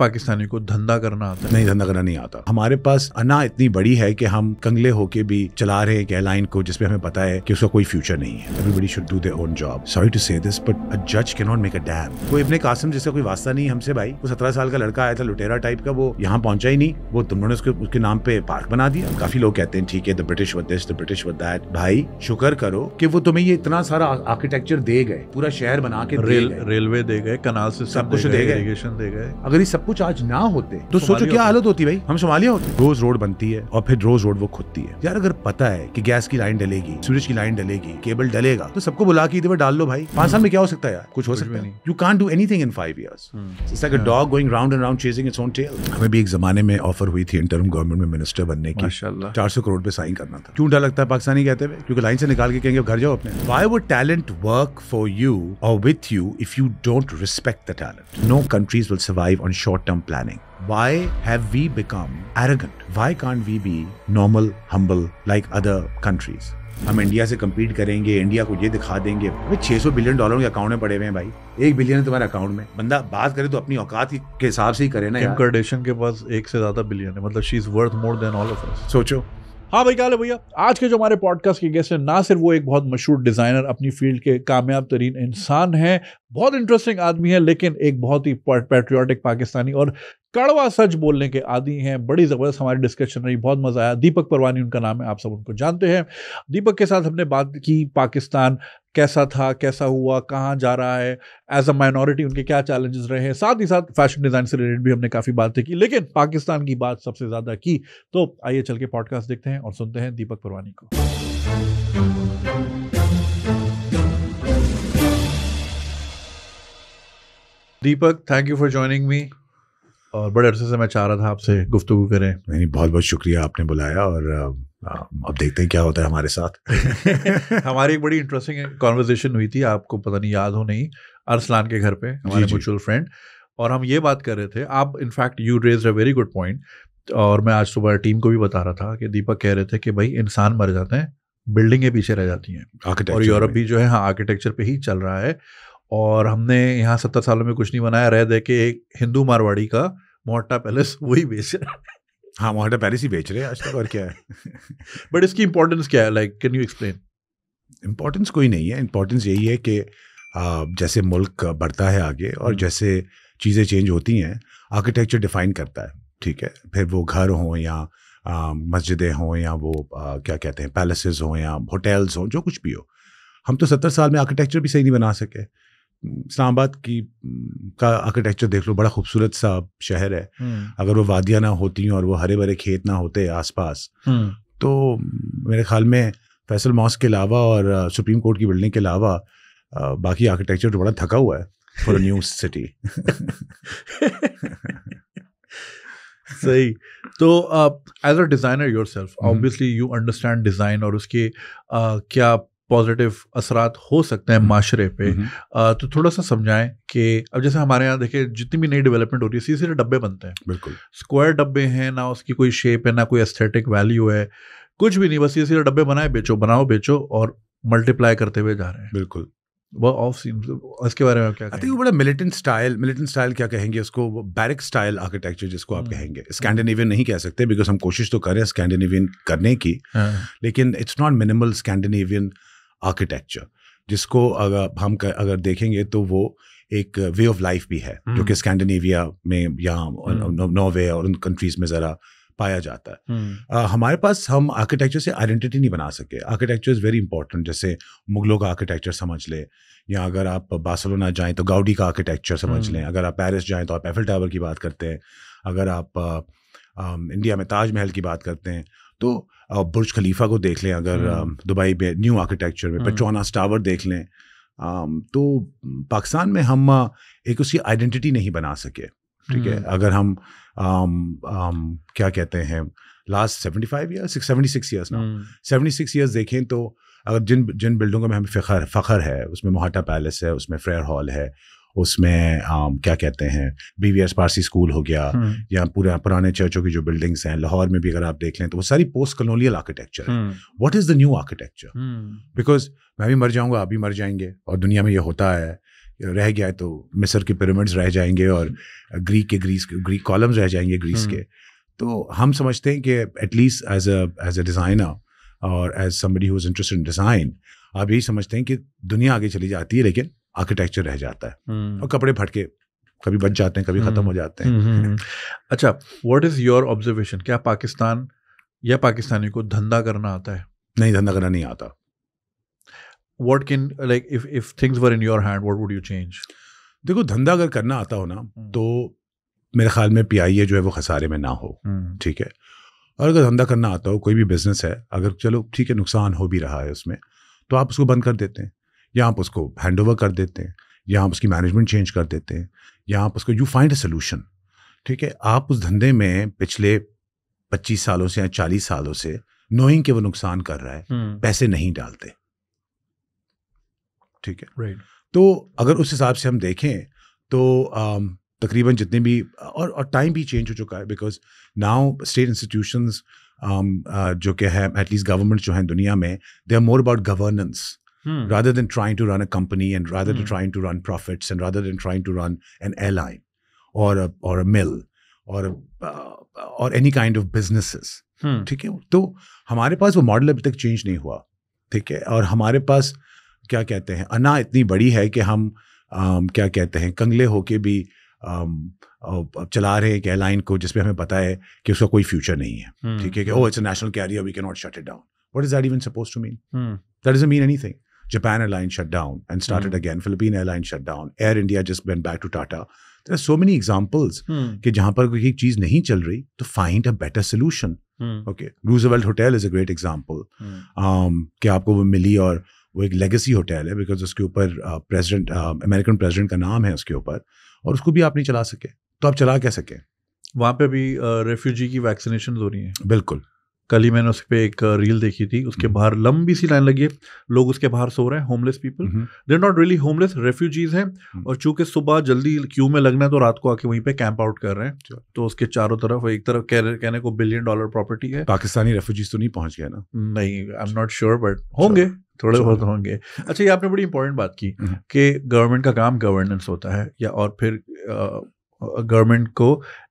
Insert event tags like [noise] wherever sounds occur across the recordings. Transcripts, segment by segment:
पाकिस्तानी को धंधा करना आता नहीं धंधा करना नहीं आता हमारे पास अना इतनी बड़ी है कि हम कंगले होके भी चला रहे एक एयरलाइन को जिसपे हमें पता है कि उसका कोई फ्यूचर नहीं है everybody should do their own job sorry to say this but a जज can not make a dam कोई इब्ने कासिम जिसका कोई वास्ता नहीं हमसे भाई वो सत्रह साल का लड़का आया था लुटेरा टाइप का वो यहाँ पहुंचा ही नहीं वो तुम लोगों ने उसके उसके नाम पे पार्क बना दिया काफी लोग कहते हैं ठीक है द ब्रिटिश व दिस द ब्रिटिश व दैट भाई शुक्र करो कि वो तुम्हें ये इतना सारा आर्किटेक्चर दे गए पूरा शहर बना के रेलवे दे गए कनाल से सब कुछ दे गए अगर ये सब कुछ आज ना होते तो सोचो क्या हालत होती भाई हम सोमालिया होते रोज रोड बनती है और फिर रोज रोड वो खुदती है यार अगर पता है की गैस की लाइन डलेगी सूरज की लाइन डलेगी केबल डलेगा तो सबको बुला के इधर डाल लो भाई पांच साल में क्या हो सकता है यार कुछ हो सकता है you can't do anything in five years dog going round and round chasing हमें भी एक जमाने में ऑफर हुई थी इंटरम गवर्नमेंट में मिनिस्टर बनने की चार सौ करोड़ पे साइन करना था क्यों डर लगता है पाकिस्तानी कहते हुए क्योंकि लाइन से निकाल के कहेंगे घर जाओ अपने वाई वो टैलेंट वर्क फॉर यू और with you if you don't respect the talent no countries will survive on short short term planning Why have we become arrogant? Why can't we be normal, humble like other countries? हम India से compete करेंगे India को ये दिखा देंगे अभी छह सौ बिलियन डॉलर के अकाउंट में पड़े हुए हैं भाई एक बिलियन है तुम्हारे अकाउंट में बंदा बात करे तो अपनी औकात के हिसाब से ही करे ना कर्डेशन के पास एक से ज्यादा बिलियन है मतलब she is worth more than all of us सोचो हाँ भाई काले भैया आज के जो हमारे पॉडकास्ट के गेस्ट हैं ना सिर्फ वो एक बहुत मशहूर डिज़ाइनर अपनी फील्ड के कामयाब तरीन इंसान हैं बहुत इंटरेस्टिंग आदमी है लेकिन एक बहुत ही पैट्रियाटिक पाकिस्तानी और कड़वा सच बोलने के आदि हैं बड़ी ज़बरदस्त हमारी डिस्कशन रही बहुत मज़ा आया दीपक परवानी उनका नाम है आप सब उनको जानते हैं दीपक के साथ हमने बात की पाकिस्तान कैसा था कैसा हुआ कहाँ जा रहा है एज अ माइनॉरिटी उनके क्या चैलेंजेस रहे हैं साथ ही साथ फैशन डिज़ाइन से रिलेटेड भी हमने काफ़ी बातें की लेकिन पाकिस्तान की बात सबसे ज़्यादा की तो आइए चल के पॉडकास्ट देखते हैं और सुनते हैं दीपक परवानी को Deepak thank you for joining me और बड़े अरसे से मैं चाह रहा था आपसे गुफ्तु करें नहीं बहुत बहुत शुक्रिया आपने बुलाया और अब देखते हैं क्या होता है हमारे साथ [laughs] हमारी एक बड़ी इंटरेस्टिंग कॉन्वर्जेशन हुई थी आपको पता नहीं याद हो नहीं अरसलान के घर पे हमारे म्यूचुअल फ्रेंड और हम ये बात कर रहे थे आप in fact you raise a very good point और मैं आज सुबह टीम को भी बता रहा था कि दीपक कह रहे थे कि भाई इंसान मर जाते हैं बिल्डिंगें पीछे रह जाती हैं और यूरोप भी जो है हाँ आर्किटेक्चर पे ही चल रहा है और हमने यहाँ सत्तर सालों में कुछ नहीं बनाया रह दे के एक हिंदू मारवाड़ी का मोहट्टा पैलेस [laughs] वही बेच रहा है हाँ मोहट्टा पैलेस ही बेच रहे हैं आज तक और क्या है बट [laughs] इसकी इम्पोर्टेंस क्या है like can you explain importance कोई नहीं है इम्पोर्टेंस यही है कि जैसे मुल्क बढ़ता है आगे और हम्म। जैसे चीज़ें चेंज होती हैं आर्किटेक्चर डिफाइन करता है ठीक है फिर वो घर हों या मस्जिदें हों या वो आ, क्या कहते हैं पैलेसेस हों या होटल्स हों जो कुछ भी हो हम तो सत्तर साल में आर्किटेक्चर भी सही नहीं बना सके इस्लामाबाद की का आर्किटेक्चर देख लो बड़ा खूबसूरत सा शहर है हम्म। अगर वो वादियाँ ना होती और वो हरे भरे खेत ना होते आसपास हम्म। तो मेरे ख्याल में फैसल मॉस के अलावा और सुप्रीम कोर्ट की बिल्डिंग के अलावा बाकी आर्किटेक्चर तो बड़ा थका हुआ है फॉर न्यू सिटी सही तो as a designer yourself obviously you understand design और उसके uh, क्या पॉजिटिव असरात हो सकते हैं माशरे पे तो थोड़ा सा समझाएं कि अब जैसे हमारे यहाँ देखिए जितनी भी नई डेवलपमेंट हो रही है सीधे सीधे डब्बे बनते हैं बिल्कुल स्क्वायर डब्बे हैं ना उसकी कोई शेप है ना कोई एस्थेटिक वैल्यू है कुछ भी नहीं बस ये सीधे डब्बे बनाए बेचो बनाओ बेचो और मल्टीप्लाई करते हुए जा रहे हैं बिल्कुल वह ऑफ सीन मतलब इसके बारे में क्या आई थिंक वो बड़ा मिलिटेंट स्टाइल मिलिटेंट स्टाइल क्या कहेंगे उसको बैरिक स्टाइल आर्किटेक्चर जिसको आप हम्म। कहेंगे स्कैंडिनेवियन नहीं कह सकते बिकॉज हम कोशिश तो करें स्कैंडिनेवियन करने की हाँ। लेकिन it's not minimal Scandinavian architecture जिसको अगर हम अगर देखेंगे तो वो एक वे ऑफ लाइफ भी है जो कि स्कैंडिनेविया हम्म। में या हम्म। नॉर्वे और उन कंट्रीज में ज़रा पाया जाता है आ, हम्म। हमारे पास हम आर्किटेक्चर से आइडेंटिटी नहीं बना सके आर्किटेक्चर इज़ वेरी इंपॉर्टेंट जैसे मुगलों का आर्किटेक्चर समझ ले या अगर आप बार्सोलोना जाएँ तो गाउडी का आर्किटेक्चर समझ लें अगर आप पेरिस जाएँ तो आप एफिल टावर की बात करते हैं अगर आप आ, आ, इंडिया में ताजमहल की बात करते हैं तो बुर्ज खलीफा को देख लें अगर हम्म। दुबई में न्यू आर्किटेक्चर में पेट्रोनास हम्म। टावर देख लें तो पाकिस्तान में हम एक उसकी आइडेंटिटी नहीं बना सके ठीक है हम्म। अगर हम आम, आम, क्या कहते हैं last seventy five year seventy six years ना सेवेंटी सिक्स ईयर्स देखें तो अगर जिन जिन बिल्डिंगों में हमें फ़खर फ़खर है उसमें मोहाटा पैलेस है उसमें फ्रेयर हॉल है उसमें आम, क्या कहते हैं B V S Parsi school हो गया हम्म। या पूरा पुराने चर्चों की जो बिल्डिंग्स हैं लाहौर में भी अगर आप देख लें तो वो सारी पोस्ट कलोनियल आर्किटेक्चर है what is the new architecture because मैं भी मर जाऊँगा आप भी मर जाएंगे और दुनिया में ये होता है रह गया है तो मिस्र के पिरामिड्स रह जाएंगे और ग्रीक हम्म। के ग्रीस ग्रीक कॉलम्स रह जाएंगे ग्रीस हम्म। के तो हम समझते हैं कि at least as a as a designer और as somebody who is interested in design आप यही समझते हैं कि दुनिया आगे चली जाती है लेकिन आर्किटेक्चर रह जाता है हम्म। और कपड़े फटके कभी बच जाते हैं कभी खत्म हो हम्म। जाते हैं हम्म, अच्छा व्हाट इज योर ऑब्जर्वेशन क्या पाकिस्तान या पाकिस्तानी को धंधा करना आता है नहीं धंधा करना नहीं आता what can like if if things were in your hand what would you change देखो धंधा अगर करना आता हो ना तो मेरे ख्याल में पी जो है वो खसारे में ना हो ठीक है और अगर धंधा करना आता हो कोई भी बिजनेस है अगर चलो ठीक है नुकसान हो भी रहा है उसमें तो आप उसको बंद कर देते हैं या आप उसको हैंड ओवर कर देते हैं या आप उसकी मैनेजमेंट चेंज कर देते हैं या आप उसको यू फाइंड अ सोल्यूशन ठीक है आप उस धंधे में पिछले पच्चीस सालों से या चालीस सालों से नोइंग के वो नुकसान कर रहा है हम्म। पैसे नहीं डालते ठीक है right. तो अगर उस हिसाब से हम देखें तो um, तकरीबन जितने भी और और टाइम भी चेंज हो चुका है बिकॉज नाउ स्टेट इंस्टीट्यूशंस जो क्या है एटलीस्ट गवर्नमेंट जो हैं दुनिया में they are more about governance hmm. rather than trying to run a company and rather hmm. than trying to run profits and rather than trying to run an airline or a or a mill or a, uh, or any kind of businesses ठीक है तो हमारे पास वो model अभी तक change नहीं हुआ ठीक है और हमारे पास क्या कहते हैं अना इतनी बड़ी है कि हम आम, क्या कहते हैं कंगले होके भी आम, चला रहे एक एयरलाइन को जिसमें हमें पता है कि उसका कोई फ्यूचर नहीं है ठीक है कि oh it's national carrier we can not shut it down what is that even suppose to mean that is mean anything Japan Airlines shut down and started mm. again. Philippine Airlines shut down. Air India just went back to Tata. There are so many examples mm. कि जहां is कोई चीज नहीं चल रही तो find a better solution okay Roosevelt hotel is a great example कि आपको वो मिली और वो एक लेगेसी होटल है बिकॉज उसके ऊपर प्रेसिडेंट अमेरिकन प्रेसिडेंट का नाम है उसके ऊपर और उसको भी आप नहीं चला सके तो आप चला क्या सके वहाँ पे भी रेफ्यूजी uh, की वैक्सीनेशन हो रही है बिल्कुल कल ही मैंने उस पर एक रील देखी थी उसके हम्म। बाहर लंबी सी लाइन लगी है लोग उसके बाहर सो रहे हैं homeless people they not really homeless refugees हैं हम्म। और चूंकि सुबह जल्दी क्यू में लगना है तो रात को आके वहीं पे कैंप आउट कर रहे हैं तो उसके चारों तरफ एक तरफ कह, कहने को बिलियन डॉलर प्रॉपर्टी है पाकिस्तानी रेफ्यूजीज तो नहीं पहुंच गए ना नहीं I am not sure but होंगे थोड़े बहुत होंगे अच्छा ये आपने बड़ी इंपॉर्टेंट बात की हम्म। कि गवर्नमेंट का काम गवर्नेंस होता है या और फिर गवर्नमेंट को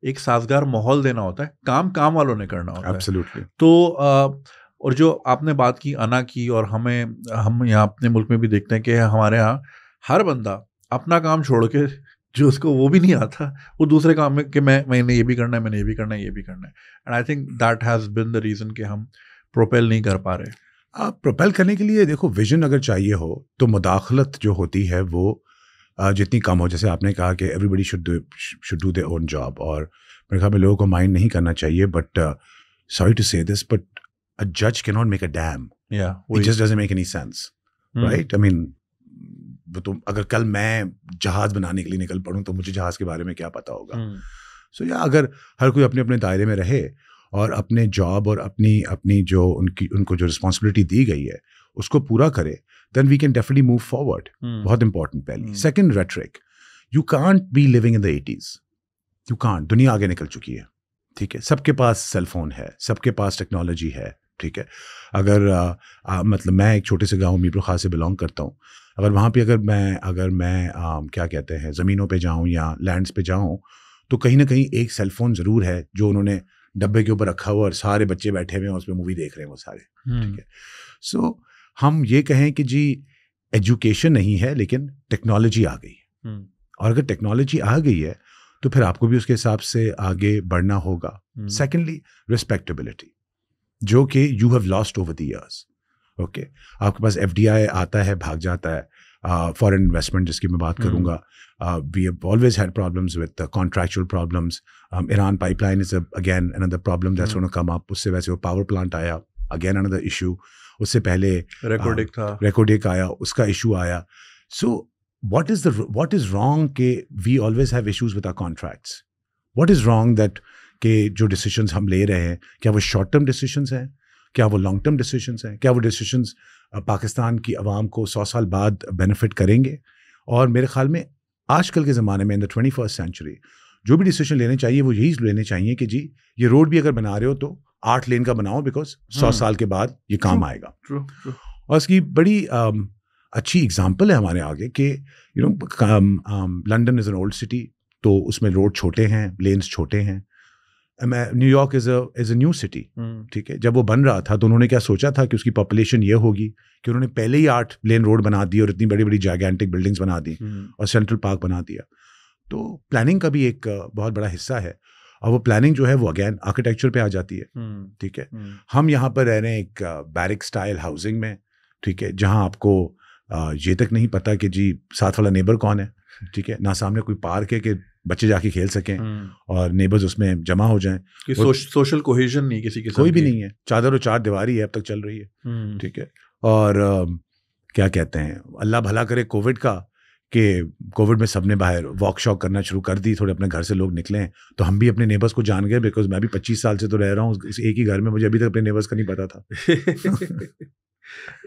एक साजगार माहौल देना होता है काम काम वालों ने करना होता Absolutely. है तो आ, और जो आपने बात की अना की और हमें हम यहाँ अपने मुल्क में भी देखते हैं कि हमारे यहाँ हर बंदा अपना काम छोड़ के जो उसको वो भी नहीं आता वो दूसरे काम में कि मैं मैंने ये भी करना है मैंने ये भी करना है ये भी करना है and I think that has been the reason कि हम प्रोपेल नहीं कर पा रहे आप प्रोपेल करने के लिए देखो विजन अगर चाहिए हो तो मुदाखलत जो होती है वो जितनी कम हो जैसे आपने कहा कि everybody should should do their own job और मेरे ख्याल में लोगों को माइंड नहीं करना चाहिए but sorry to say this but a जज can not make a dam just make any sense right I mean तो अगर कल मैं जहाज बनाने के लिए निकल पड़ूँ तो मुझे जहाज के बारे में क्या पता होगा सो hmm. या अगर हर कोई अपने अपने दायरे में रहे और अपने जॉब और अपनी अपनी जो उनकी उनको जो रिस्पॉन्सिबिलिटी दी गई है उसको पूरा करे then we can definitely move forward बहुत इंपॉर्टेंट पहली second rhetoric you can't be living in the eighties you can't दुनिया आगे निकल चुकी है ठीक है सबके पास सेलफोन है सबके पास टेक्नोलॉजी है ठीक है अगर आ, आ, मतलब मैं एक छोटे से गांव मीरपुर खास से बिलोंग करता हूँ अगर वहाँ पे अगर मैं अगर मैं आ, क्या कहते हैं ज़मीनों पे जाऊँ या लैंड्स पे जाऊँ तो कहीं ना कहीं एक सेलफोन ज़रूर है जो उन्होंने डब्बे के ऊपर रखा हुआ और सारे बच्चे बैठे हुए हैं उसमें मूवी देख रहे हैं वो सारे hmm. ठीक है सो so, हम ये कहें कि जी एजुकेशन नहीं है लेकिन टेक्नोलॉजी आ गई है हम्म। और अगर टेक्नोलॉजी आ गई है तो फिर आपको भी उसके हिसाब से आगे बढ़ना होगा सेकेंडली हम्म। रिस्पेक्टेबिलिटी जो कि you have lost over the years okay आपके पास एफ आता है भाग जाता है फॉरेन इन्वेस्टमेंट जिसकी मैं बात हम्म। करूंगा we have always had problems with contractual problems Iran pipeline is again another problem that's come up उससे वैसे वो पावर प्लांट आया अगेन अनदर इशू उससे पहले रिकॉर्डिक था रिकॉर्डिक आया उसका इशू आया so what is the what is wrong के we always have issues with our contracts what is wrong that के जो डिसीजंस हम ले रहे हैं क्या वो शॉर्ट टर्म डिसीजंस हैं क्या वो लॉन्ग टर्म डिसीशन हैं क्या वो डिसीजंस पाकिस्तान की आवाम को सौ साल बाद बेनिफिट करेंगे और मेरे ख्याल में आजकल के ज़माने में in the twenty first century जो भी डिसीजन लेने चाहिए वो यही लेने चाहिए कि जी ये रोड भी अगर बना रहे हो तो आठ लेन का बनाओ बिकॉज सौ हम्म। साल के बाद ये काम आएगा true, true. और इसकी बड़ी um, अच्छी एग्जाम्पल है हमारे आगे कि you know London is an old city तो उसमें रोड छोटे हैं लेन्स छोटे हैं New York is is a new city ठीक है जब वो बन रहा था तो उन्होंने क्या सोचा था कि उसकी पॉपुलेशन ये होगी कि उन्होंने पहले ही आठ लेन रोड बना दी और इतनी बड़ी बड़ी जाइगेंटिक बिल्डिंग्स बना दी हम्म। और सेंट्रल पार्क बना दिया तो प्लानिंग का भी एक uh, बहुत बड़ा हिस्सा है और वो प्लानिंग जो है वो अगेन आर्किटेक्चर पे आ जाती है हम्म, ठीक है हम्म। हम यहाँ पर रह रहे हैं एक बैरिक स्टाइल हाउसिंग में ठीक है जहाँ आपको uh, ये तक नहीं पता कि जी साथ वाला नेबर कौन है ठीक है ना सामने कोई पार्क है कि बच्चे जाके खेल सकें हम्म। और नेबर्स उसमें जमा हो जाएं कि सोशल कोहिजन नहीं किसी के कोई भी नहीं है चादर और चार दीवार है अब तक चल रही है ठीक है और um, क्या कहते हैं अल्लाह भला करे कोविड का कि कोविड में सबने बाहर वॉक शॉक करना शुरू कर दी थोड़े अपने घर से लोग निकले तो हम भी अपने नेबर्स को जान गए बिकॉज मैं भी पच्चीस साल से तो रह रहा हूँ एक ही घर में मुझे अभी तक अपने नेबर्स का नहीं पता था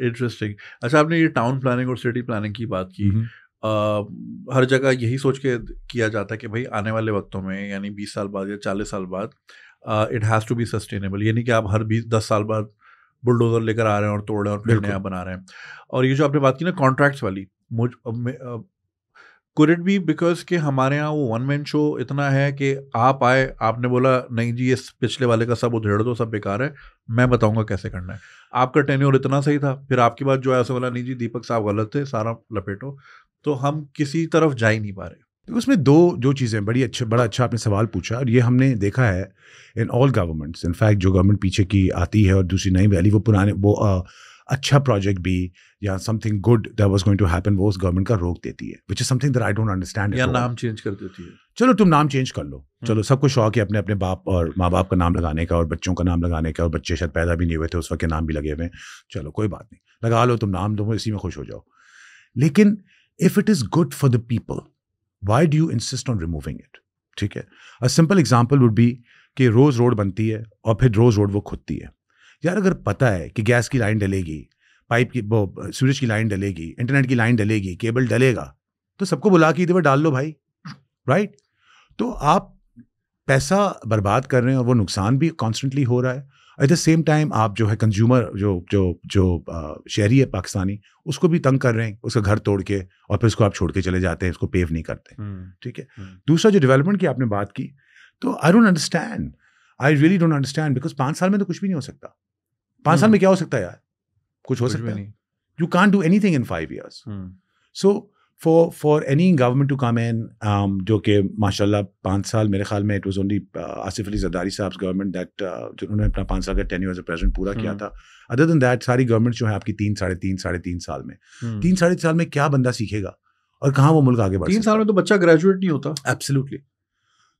इंटरेस्टिंग [laughs] अच्छा आपने ये टाउन प्लानिंग और सिटी प्लानिंग की बात की आ, हम्म। हर जगह यही सोच के किया जाता है कि भाई आने वाले वक्तों में यानी बीस साल बाद या चालीस साल बाद it has to be sustainable यानी कि आप हर बीस दस साल बाद बुलडोजर लेकर आ रहे हैं और तोड़ रहे हैं और नया बना रहे हैं और ये जो आपने बात की ना कॉन्ट्रैक्ट्स वाली मुझ कुर इट बी बिकॉज कि हमारे यहाँ वो वन मैन शो इतना है कि आप आए आपने बोला नहीं जी ये पिछले वाले का सब उधेड़ दो सब बेकार है मैं बताऊंगा कैसे करना है आपका टेन्योर इतना सही था फिर आपके बाद जो है ऐसे बोला नहीं जी दीपक साहब गलत थे सारा लपेटो तो हम किसी तरफ जा ही नहीं पा रहे तो उसमें दो जो चीज़ें बड़ी अच्छे बड़ा अच्छा आपने सवाल पूछा और ये हमने देखा है इन ऑल गवर्नमेंट्स इनफैक्ट जो गवर्नमेंट पीछे की आती है और दूसरी नई वैली वो पुराने वो आ, अच्छा प्रोजेक्ट भी या something good that was going to happen वो उस गवर्नमेंट का रोक देती है which is something that I don't understand या नाम चेंज कर देती है चलो तुम नाम चेंज कर लो हम्म। चलो सबको शौक है अपने अपने बाप और माँ बाप का नाम लगाने का और बच्चों का नाम लगाने का और बच्चे शायद पैदा भी नहीं हुए थे उस वक्त के नाम भी लगे हुए हैं चलो कोई बात नहीं लगा लो तुम नाम दो इसी में खुश हो जाओ लेकिन if it is good for the people why do you insist on removing it ठीक है a simple example would be कि रोज़ रोड बनती है और फिर रोज़ रोड वो खुदती है यार अगर पता है कि गैस की लाइन डलेगी पाइप की वो सूरज की लाइन डलेगी इंटरनेट की लाइन डलेगी केबल डलेगा तो सबको बुला के इधर डाल लो भाई राइट तो आप पैसा बर्बाद कर रहे हैं और वो नुकसान भी कॉन्स्टेंटली हो रहा है एट द सेम टाइम आप जो है कंज्यूमर जो जो जो शहरी है पाकिस्तानी उसको भी तंग कर रहे हैं उसका घर तोड़ के और फिर उसको आप छोड़ के चले जाते हैं उसको पेव नहीं करते हम्म, ठीक है हम्म। दूसरा जो डेवलपमेंट की आपने बात की तो I don't understand I really don't understand because पाँच साल में तो कुछ भी नहीं हो सकता पांच साल में हम्म। क्या हो सकता है यार कुछ हो सकता है you can't do anything in five years so for for any government to come in जो कि माशाल्लाह पाँच साल मेरे ख्याल में it was only Asif Ali Zardari साहब गवर्नमेंट दैट जिन्होंने अपना पाँच साल का टेन ईयर प्रेजेंट पूरा किया हम्म। था अदर दैन दैट सारी गवर्नमेंट जो है आपकी तीन साढ़े तीन साढ़े तीन साल में हम्म। तीन साढ़े तीन साल में क्या बंदा सीखेगा और कहाँ वो मुल्क आगे बढ़ तीन साल में तो बच्चा ग्रेजुएट नहीं होता absolutely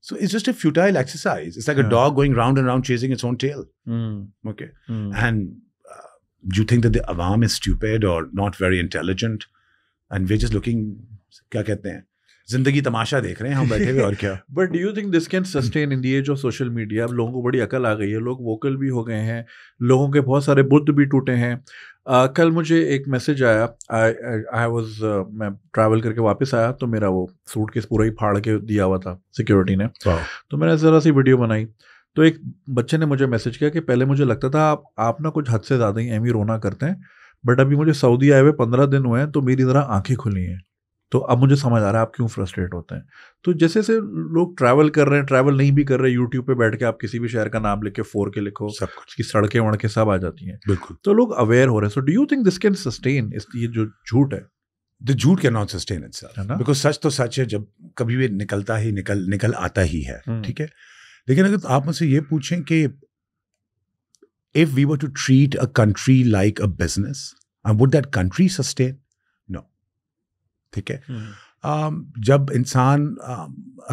So it's just a futile exercise. It's like yeah. a dog going round and round chasing its own tail. Mm. Okay. Mm. And uh, do you think that the awam is stupid or not very intelligent? And we're just looking, क्या कहते हैं जिंदगी तमाशा देख रहे हैं हम बैठे हुए और क्या but do you think this can sustain in the age of social media अब लोगों को बड़ी अकल आ गई है लोग वोकल भी हो गए हैं लोगों के बहुत सारे बुद्ध भी टूटे हैं Uh, कल मुझे एक मैसेज आया आई वॉज मैं ट्रैवल करके वापस आया तो मेरा वो सूट केस पूरा ही फाड़ के दिया हुआ था सिक्योरिटी ने तो मैंने ज़रा सी वीडियो बनाई तो एक बच्चे ने मुझे मैसेज किया कि पहले मुझे लगता था आप आप ना कुछ हद से ज़्यादा ही एम रोना करते हैं बट अभी मुझे सऊदी आए हुए पंद्रह दिन हुए हैं तो मेरी ज़रा आँखें खुली हैं तो अब मुझे समझ आ रहा है आप क्यों फ्रस्ट्रेट होते हैं तो जैसे जैसे लोग ट्रैवल कर रहे हैं ट्रैवल नहीं भी कर रहे यूट्यूब पे बैठ के आप किसी भी शहर का नाम लिख के फोर के लिखो सब कुछ की सड़कें वड़के सब आ जाती हैं बिल्कुल तो लोग अवेयर हो रहे हैं so do you think this can sustain इस ये जो झूठ है the jhooth can not sustain it because सच तो सच है जब कभी भी निकलता ही निकल निकल आता ही है हम्म। ठीक है लेकिन अगर आप मुझसे ये पूछें कि if we were to treat a country like a business would that country sustain ठीक है जब इंसान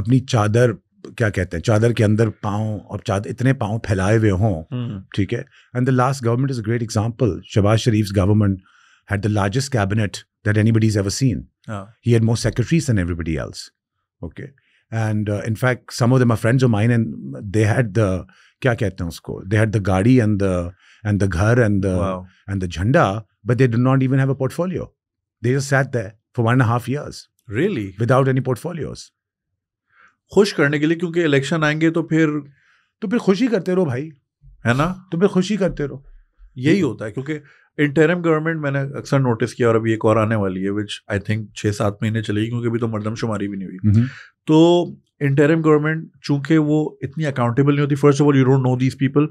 अपनी चादर क्या कहते हैं चादर के अंदर पाँव और चादर इतने पाँव फैलाए हुए हों ठीक है and the last government is a great example Shahbaz Sharif government had the largest cabinet that any is ever seen he had more secretaries than everybody else okay and in fact some of them friends of mine and they had the क्या कहते हैं उसको they had the gaadi and the and the ghar and the and the jhanda but they do not even have a portfolio they just sat that for one and a half years. Really? Without खुश करने के लिए क्योंकि election आएंगे तो फिर तो फिर खुशी करते रहो भाई है ना तो फिर खुशी करते रहो यही होता है क्योंकि इंटरम गवर्नमेंट मैंने अक्सर नोटिस किया और अभी एक और आने वाली है विच आई थिंक छः सात महीने चलेगी क्योंकि अभी तो मरदमशुमारी भी नहीं हुई तो इंटरम गवर्नमेंट चूंकि वो इतनी अकाउंटेबल नहीं होती first of all you don't know these people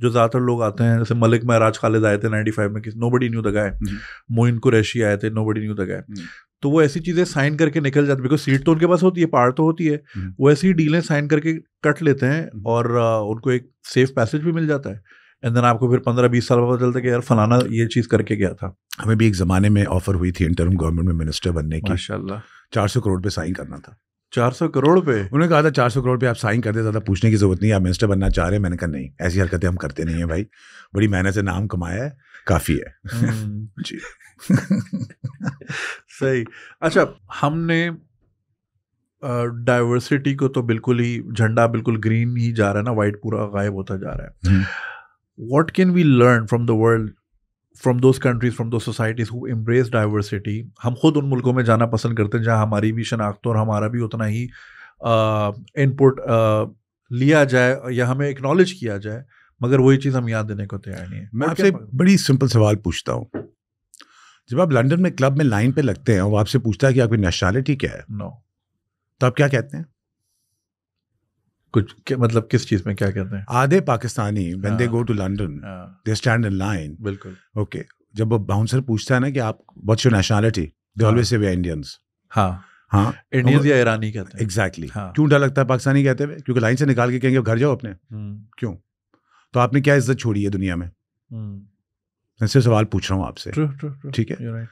जो ज़्यादातर लोग आते हैं जैसे मलिक महराज खालिद आए थे नाइन्टी फाइव में किस नो बडी न्यू दगाए मोइन कुरैशी आए थे नो बडी न्यू दगाए तो वो ऐसी चीज़ें साइन करके निकल जाते बिकॉज सीट तो उनके पास होती है पार तो होती है हम्म। वो ऐसी डीलें साइन करके कट लेते हैं हम्म। और उनको एक सेफ पैसेज भी मिल जाता है एंड देन आपको फिर पंद्रह बीस साल पता चलता कि यार फलाना ये चीज़ करके गया था हमें भी एक ज़माने में ऑफर हुई थी इंटरम गवर्नमेंट में मिनिस्टर बनने की चार सौ करोड़ पे साइन करना था चार सौ करोड़ पे उन्होंने कहा था चार सौ करोड़ पे आप साइन कर दे ज़्यादा पूछने की जरूरत नहीं आप मिनिस्टर बनना चाह रहे हैं मैंने कहा नहीं ऐसी हरकतें हम करते नहीं है भाई बड़ी मेहनत से नाम कमाया है काफ़ी है हम्म। [laughs] जी [laughs] सही अच्छा हमने डाइवर्सिटी को तो बिल्कुल ही झंडा बिल्कुल ग्रीन ही जा रहा है ना वाइट पूरा गायब होता जा रहा है what can we learn from the world from those countries from those societies who embrace diversity हम खुद उन मुल्कों में जाना पसंद करते हैं जहाँ हमारी भी शनाख्त और हमारा भी उतना ही इनपुट लिया जाए या हमें एक्नॉलेज किया जाए मगर वही चीज़ हम याद देने को तैयार नहीं है मैं आपसे बड़ी सिंपल सवाल पूछता हूँ जब आप लंदन में क्लब में लाइन पे लगते हैं वो आपसे पूछता है कि आपकी नेशनैलिटी क्या है नो no. तो आप क्या कहते हैं कुछ क्या, मतलब किस चीज में क्या कहते हैं आधे Pakistani when they go to London they stand in line बिल्कुल ओके जब बाउंसर पूछता है ना कि आप what's your nationality they always say we Indians हां हाँ इंडियंस हाँ। हाँ। या ईरानी कहते हैं एग्जैक्टली exactly. हाँ. क्यों डर लगता है पाकिस्तानी कहते हुए क्योंकि लाइन से निकाल के कहेंगे घर जाओ अपने हम्म। क्यों तो आपने क्या इज्जत छोड़ी है दुनिया में हम्म। मैं सिर्फ सवाल पूछ रहा हूँ आपसे ठीक है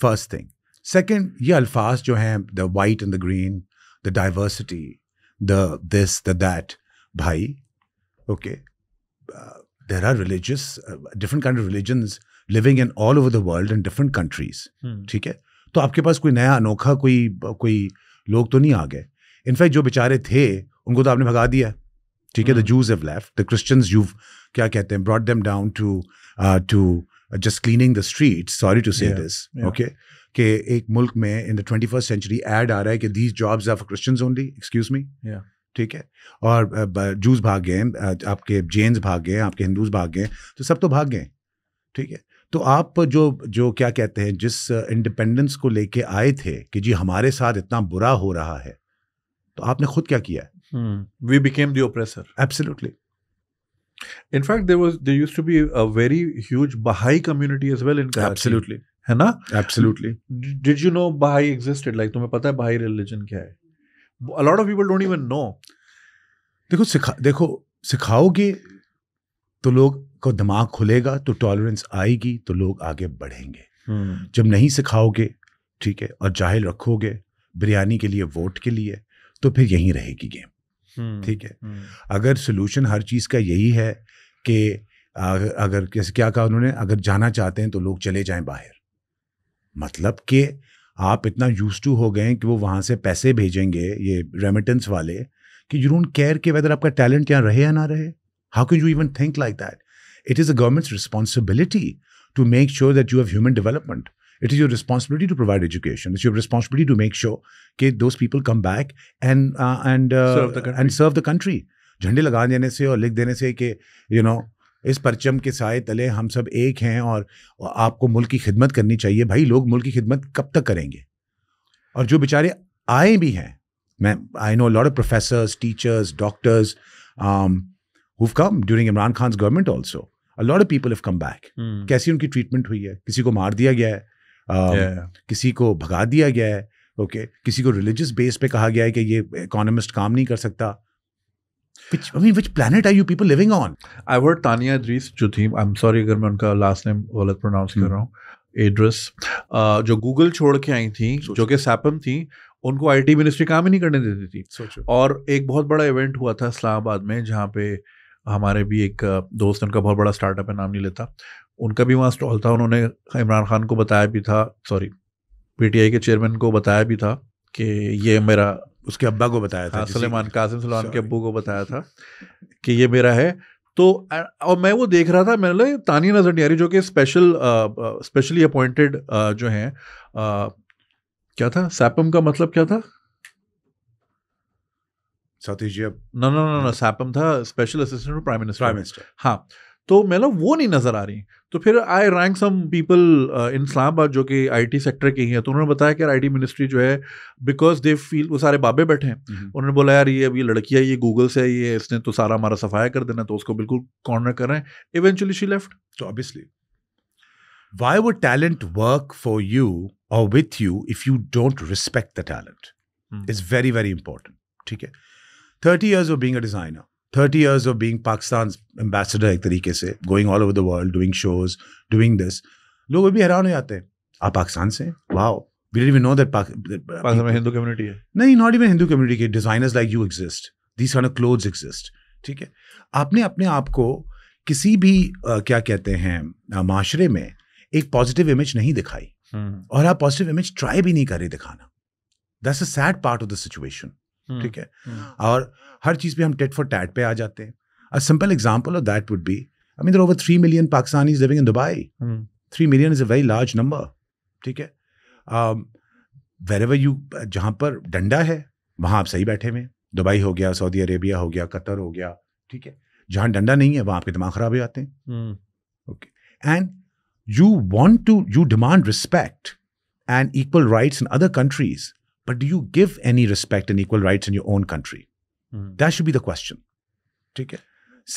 फर्स्ट थिंग सेकेंड ये अल्फाज जो हैं the white and the green the diversity the this the that भाई okay there are religious different kind of religion living in all over the world in different countries ठीक है तो आपके पास कोई नया अनोखा कोई कोई लोग तो नहीं आ गए इनफैक्ट जो बेचारे थे उनको तो आपने भगा दिया ठीक है द जूज एव लेफ्ट द क्रिश्चियंस यू क्या कहते हैं brought them down to to just cleaning the street sorry to say this okay कि एक मुल्क में in the twenty first century ad आ रहा है कि these jobs are for Christians only excuse me ठीक है और जूस uh, uh, भाग गए आपके जेन्स भाग गए आपके हिंदूज भाग गए तो सब तो भाग गए ठीक है तो आप जो जो क्या कहते हैं जिस इंडिपेंडेंस uh, को लेके आए थे कि जी हमारे साथ इतना बुरा हो रहा है तो आपने खुद क्या किया we became the oppressor absolutely In fact, there was there used to be a very huge Baha'i community as well in है ना absolutely did you know Bahai existed like तुम्हें पता है बहाई रिलीजन क्या है a lot of people don't even know देखो सिखा देखो सिखाओगे तो लोग को दिमाग खुलेगा तो टॉलरेंस आएगी तो लोग आगे बढ़ेंगे hmm. जब नहीं सिखाओगे ठीक है और जाहिल रखोगे बिरयानी के लिए वोट के लिए तो फिर यहीं रहेगी गेम hmm. ठीक है hmm. अगर सोल्यूशन हर चीज़ का यही है कि अगर कैसे क्या कहा उन्होंने अगर जाना चाहते हैं तो लोग चले जाएं बाहर मतलब कि आप इतना यूज टू हो गए कि वो वहाँ से पैसे भेजेंगे ये रेमिटेंस वाले कि यू डोंट केयर के वेदर आपका टैलेंट यहाँ रहे या ना रहे how can you even think like that it is a government's responsibility to make sure that you have human development it is your responsibility to provide education it your responsibility to make sure कि those people come back and and serve the country झंडे लगा देने से और लिख देने से कि यू नो इस परचम के साय तले हम सब एक हैं और आपको मुल्क की खिदमत करनी चाहिए भाई लोग मुल्क की खिदमत कब तक करेंगे और जो बेचारे आए भी हैं मैं I know lot of professors teachers doctors who come during Imran Khan government also lot of people have come back कैसी उनकी ट्रीटमेंट हुई है किसी को मार दिया गया है um, yeah. किसी को भगा दिया गया है ओके okay? किसी को रिलीजियस बेस पे कहा गया है कि ये इकोनॉमिस्ट काम नहीं कर सकता Which I mean, which planet are you people living on? I've heard Tania Idris जो थी, I'm sorry अगर मैं उनका last name गलत pronounce कर hmm. रहा हूँ, एड्रेस जो गूगल छोड़ के आई थी जो कि सैपम थी उनको आईटी मिनिस्ट्री काम ही नहीं करने देती थी और एक बहुत बड़ा इवेंट हुआ था इस्लामाबाद में जहाँ पे हमारे भी एक दोस्त उनका बहुत बड़ा स्टार्टअप है नाम नहीं लेता उनका भी वहाँ स्टॉल था उन्होंने इमरान खान को बताया भी था सॉरी पीटीआई के चेयरमैन को बताया भी था कि ये मेरा उसके अब्बा को बताया था हाँ, सलेमान कासिम सलमान के अब्बू को बताया था कि ये मेरा है तो और मैं वो देख रहा था मैंने लगा तानिया नजर नहीं आ रही जो कि स्पेशल स्पेशली अपॉइंटेड जो हैं क्या था सैपम का मतलब क्या था सतीश जी अब ना ना ना ना सैपम था special assistant prime minister prime minister हाँ तो मैं वो नहीं नज़र आ रही तो फिर I rank some people in Islamabad जो कि आईटी सेक्टर के ही हैं तो उन्होंने बताया कि आईटी मिनिस्ट्री जो है बिकॉज दे फील वो सारे बाबे बैठे हैं हम्म। उन्होंने बोला यार ये अब ये लड़की है ये गूगल से है ये इसने तो सारा हमारा सफाया कर देना तो उसको बिल्कुल कॉर्नर कर रहे हैं इवेंचुअली शी लेफ्ट तो ऑब्वियसली वाई वो टैलेंट वर्क फॉर यू और with you if you don't respect the talent is very very important ठीक है thirty years of being a designer thirty years of being Pakistan ambassador एक तरीके से going all over the world doing shows doing this लोग अभी हैरान हो जाते हैं आप पाकिस्तान से wow we did know that Pakistan में हिंदू कम्युनिटी है नहीं नॉट इवन हिंदू कम्युनिटी के designers like you exist these kind of clothes exist ठीक है आपने अपने आप को किसी भी आ, क्या कहते हैं माशरे में एक पॉजिटिव इमेज नहीं दिखाई हम्म। और आप पॉजिटिव इमेज ट्राई भी नहीं कर रहे दिखाना that's a sad part of the situation hmm, ठीक है हम्म। और हर चीज़ पे हम टेट फॉर टैट पे आ जाते हैं a simple example of that would be I mean over three million Pakistani living in Dubai three million is a very large number ठीक है वेर एवर यू जहाँ पर डंडा है वहाँ आप सही बैठे हुए दुबई हो गया सऊदी अरेबिया हो गया कतर हो गया ठीक है जहाँ डंडा नहीं है वहाँ आपके दिमाग खराब हो जाते हैं okay and you want to you demand respect and equal rights in other countries but do you give any respect and equal rights in your own country? Hmm. That should be the question. Take care.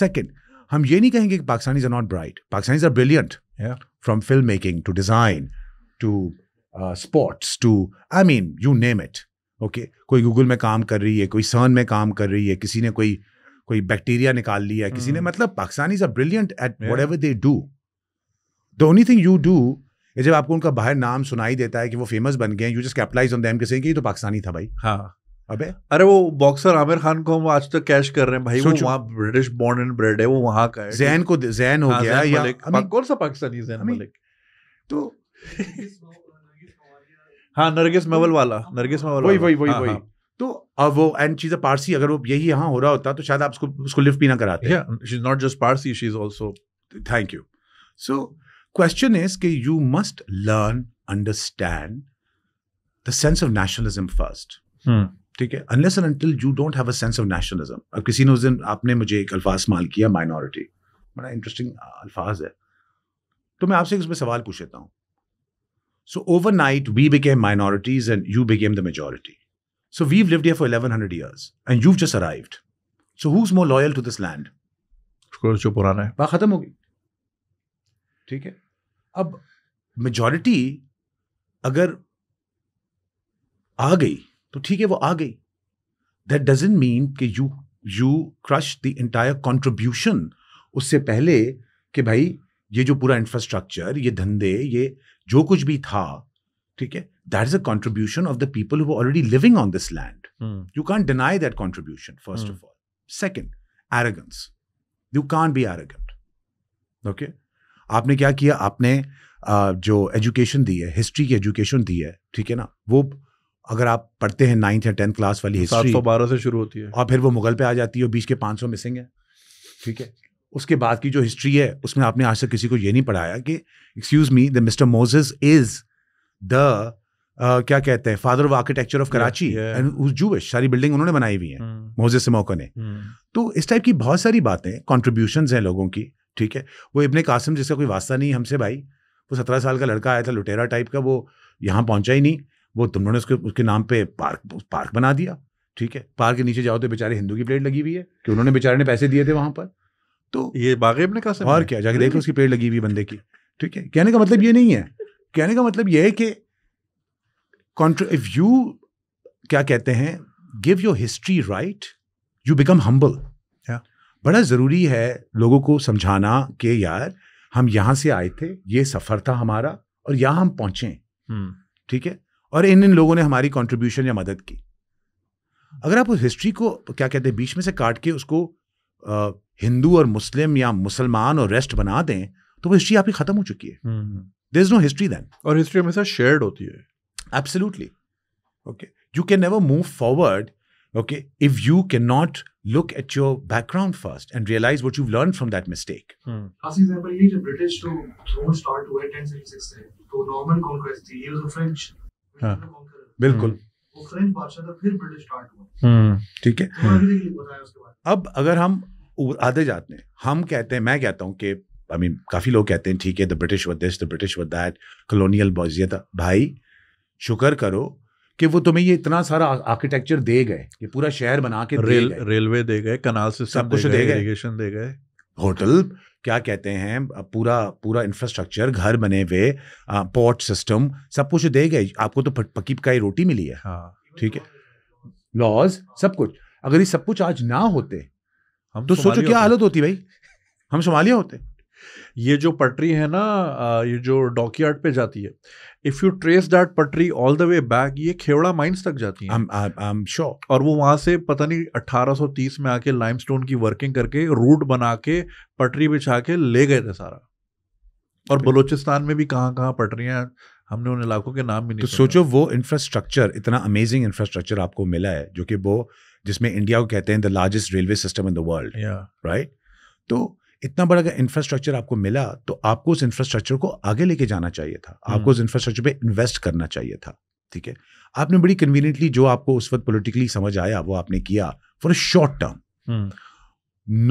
Second, hum ye nahi kahenge Pakistanis are not bright. Pakistanis are brilliant. Yeah. From filmmaking to design to uh, sports to, I mean, you name it. okay. कोई Google में काम कर रही है कोई सर्न में काम कर रही है किसी ने कोई कोई बैक्टीरिया निकाल लिया किसी mm. ने hmm. मतलब Pakistani is a brilliant at do. Ever they do the only thing you do जब आपको उनका बाहर नाम सुनाई देता है कि वो फेमस बन गए you just capitalize on them के सेइंग कि तो पाकिस्तानी था भाई हाँ अबे अरे वो बॉक्सर आमिर खान को हम आज तक कैश कर रहे हैं भाई वो वहाँ ब्रिटिश बॉर्न एंड ब्रेड है वो वहाँ का है जैन को जैन हो हाँ, गया या कौन सा पाकिस्तानी जैन मलिक तो [laughs] हाँ नरगिस मवल वाला नरगिस मवल वही वही हाँ, वही वही हाँ। तो अब वो एंड चीज़ पारसी अगर वो यही यहाँ हो रहा होता तो शायद आप उसको उसको लिफ्ट भी ना कराते not just Parsi she is also thank you so question is कि you must learn understand the sense of nationalism first ठीक है unless and until you don't have a sense of nationalism अब किसी ने उस दिन आपने मुझे एक अल्फाज इस्तेमाल किया माइनॉरिटी बड़ा इंटरेस्टिंग अल्फाज है तो मैं आपसे इसमें सवाल पूछ लेता हूँ so overnight we became minorities and you became the majority so we live lived for eleven hundred years and you just arrived so who is more loyal to this land जो पुराना है वहाँ ख़त्म होगी ठीक है अब majority अगर आ गई तो ठीक है वो आ गई दैट डजेंट मीन कि you you crush the entire contribution उससे पहले कि भाई ये जो पूरा इंफ्रास्ट्रक्चर ये धंधे ये जो कुछ भी था ठीक है that is a contribution of the people who already living on this land you can deny that contribution first of all second arrogance you can't be arrogant okay आपने क्या किया आपने जो एजुकेशन दी है हिस्ट्री की एजुकेशन दी है ठीक है ना वो अगर आप पढ़ते हैं नाइन्थ या टेंथ क्लास वाली हिस्ट्री सात बारह से शुरू होती है और फिर वो मुगल पे आ जाती है और बीच के पाँच सौ मिसिंग है ठीक है उसके बाद की जो हिस्ट्री है उसमें आपने आज तक किसी को ये नहीं पढ़ाया कि excuse me the mister Moses is the क्या कहते हैं father of architecture of Karachi and सारी बिल्डिंग उन्होंने बनाई हुई है मोजेस hmm. से मौका ने hmm. तो इस टाइप की बहुत सारी बातें कॉन्ट्रीब्यूशन हैं लोगों की ठीक है वो इबन कासिम जिसका कोई वास्ता नहीं हमसे भाई वो सत्रह साल का लड़का आया था लुटेरा टाइप का वो यहाँ पहुँचा ही नहीं वो तुम लोगों ने उसके उसके नाम पे पार्क पार्क बना दिया ठीक है पार्क के नीचे जाओ तो बेचारे हिंदू की प्लेट लगी हुई है कि उन्होंने बेचारे ने पैसे दिए थे वहाँ पर तो ये बागेब ने कहा और क्या जाके देखो उसकी पेड़ लगी हुई बंदे की ठीक है कहने का मतलब ये नहीं है कहने का मतलब ये है कि इफ यू क्या कहते हैं give your history right you become humble बड़ा ज़रूरी है लोगों को समझाना कि यार हम यहाँ से आए थे ये सफ़र था हमारा और यहाँ हम पहुंचे हम्म। ठीक है और इन इन लोगों ने हमारी कॉन्ट्रीब्यूशन या मदद की अगर आप उस हिस्ट्री को क्या कहते हैं बीच में से काट के उसको हिंदू और मुस्लिम या मुसलमान और रेस्ट बना दें तो वो हिस्ट्री आपकी ख़त्म हो चुकी है there is no history then और हिस्ट्री हमेशा शेयर्ड होती है absolutely okay you can never move forward okay if you cannot look at your background first and realize what you've learned from that mistake hmm. खास example example जो British जो throne start हुआ 1076 से तो Norman conquest to ही conquest the French हां बिल्कुल वो बिल्कुल hmm. ठीक है अब अगर हम आधे जाते हैं हम कहते हैं मैं कहता हूं कि आई मीन काफ़ी लोग कहते हैं ठीक है the British were this the British that colonial bourgeois था भाई शुक्र करो कि वो तुम्हें ये इतना सारा आर्किटेक्चर दे गए ये पूरा शहर बना के रेल रेलवे दे गए कनाल से सब कुछ दे गए दे गए होटल क्या कहते हैं पूरा पूरा इंफ्रास्ट्रक्चर घर बने हुए पोर्ट सिस्टम सब कुछ दे गए आपको तो पक्की पकाई रोटी मिली है हाँ। ठीक है लॉज सब कुछ अगर ये सब कुछ आज ना होते हम तो सोचो क्या हालत होती भाई हम सोमालिया होते ये जो पटरी है ना ये जो डॉक यार्ड पे जाती है इफ यू ट्रेस दैट पटरी ऑल द वे बैक ये खेवड़ा माइंस तक जाती है I'm, I'm sure. और वो वहां से पता नहीं 1830 में आके लाइम की वर्किंग करके रूट बना के पटरी बिछा के ले गए थे सारा और बलोचिस्तान में भी कहाँ कहाँ पटरियां हमने उन इलाकों के नाम भी नहीं तो सोचो वो इंफ्रास्ट्रक्चर इतना अमेजिंग इंफ्रास्ट्रक्चर आपको मिला है जो कि वो जिसमें इंडिया को कहते हैं the largest railway system in the world right तो इतना बड़ा अगर इंफ्रास्ट्रक्चर आपको मिला तो आपको उस इंफ्रास्ट्रक्चर को आगे लेके जाना चाहिए था हम्म। आपको उस इंफ्रास्ट्रक्चर पे इन्वेस्ट करना चाहिए था ठीक है आपने बड़ी कन्वीनियंटली जो आपको उस वक्त पोलिटिकली समझ आया वो आपने किया for a short term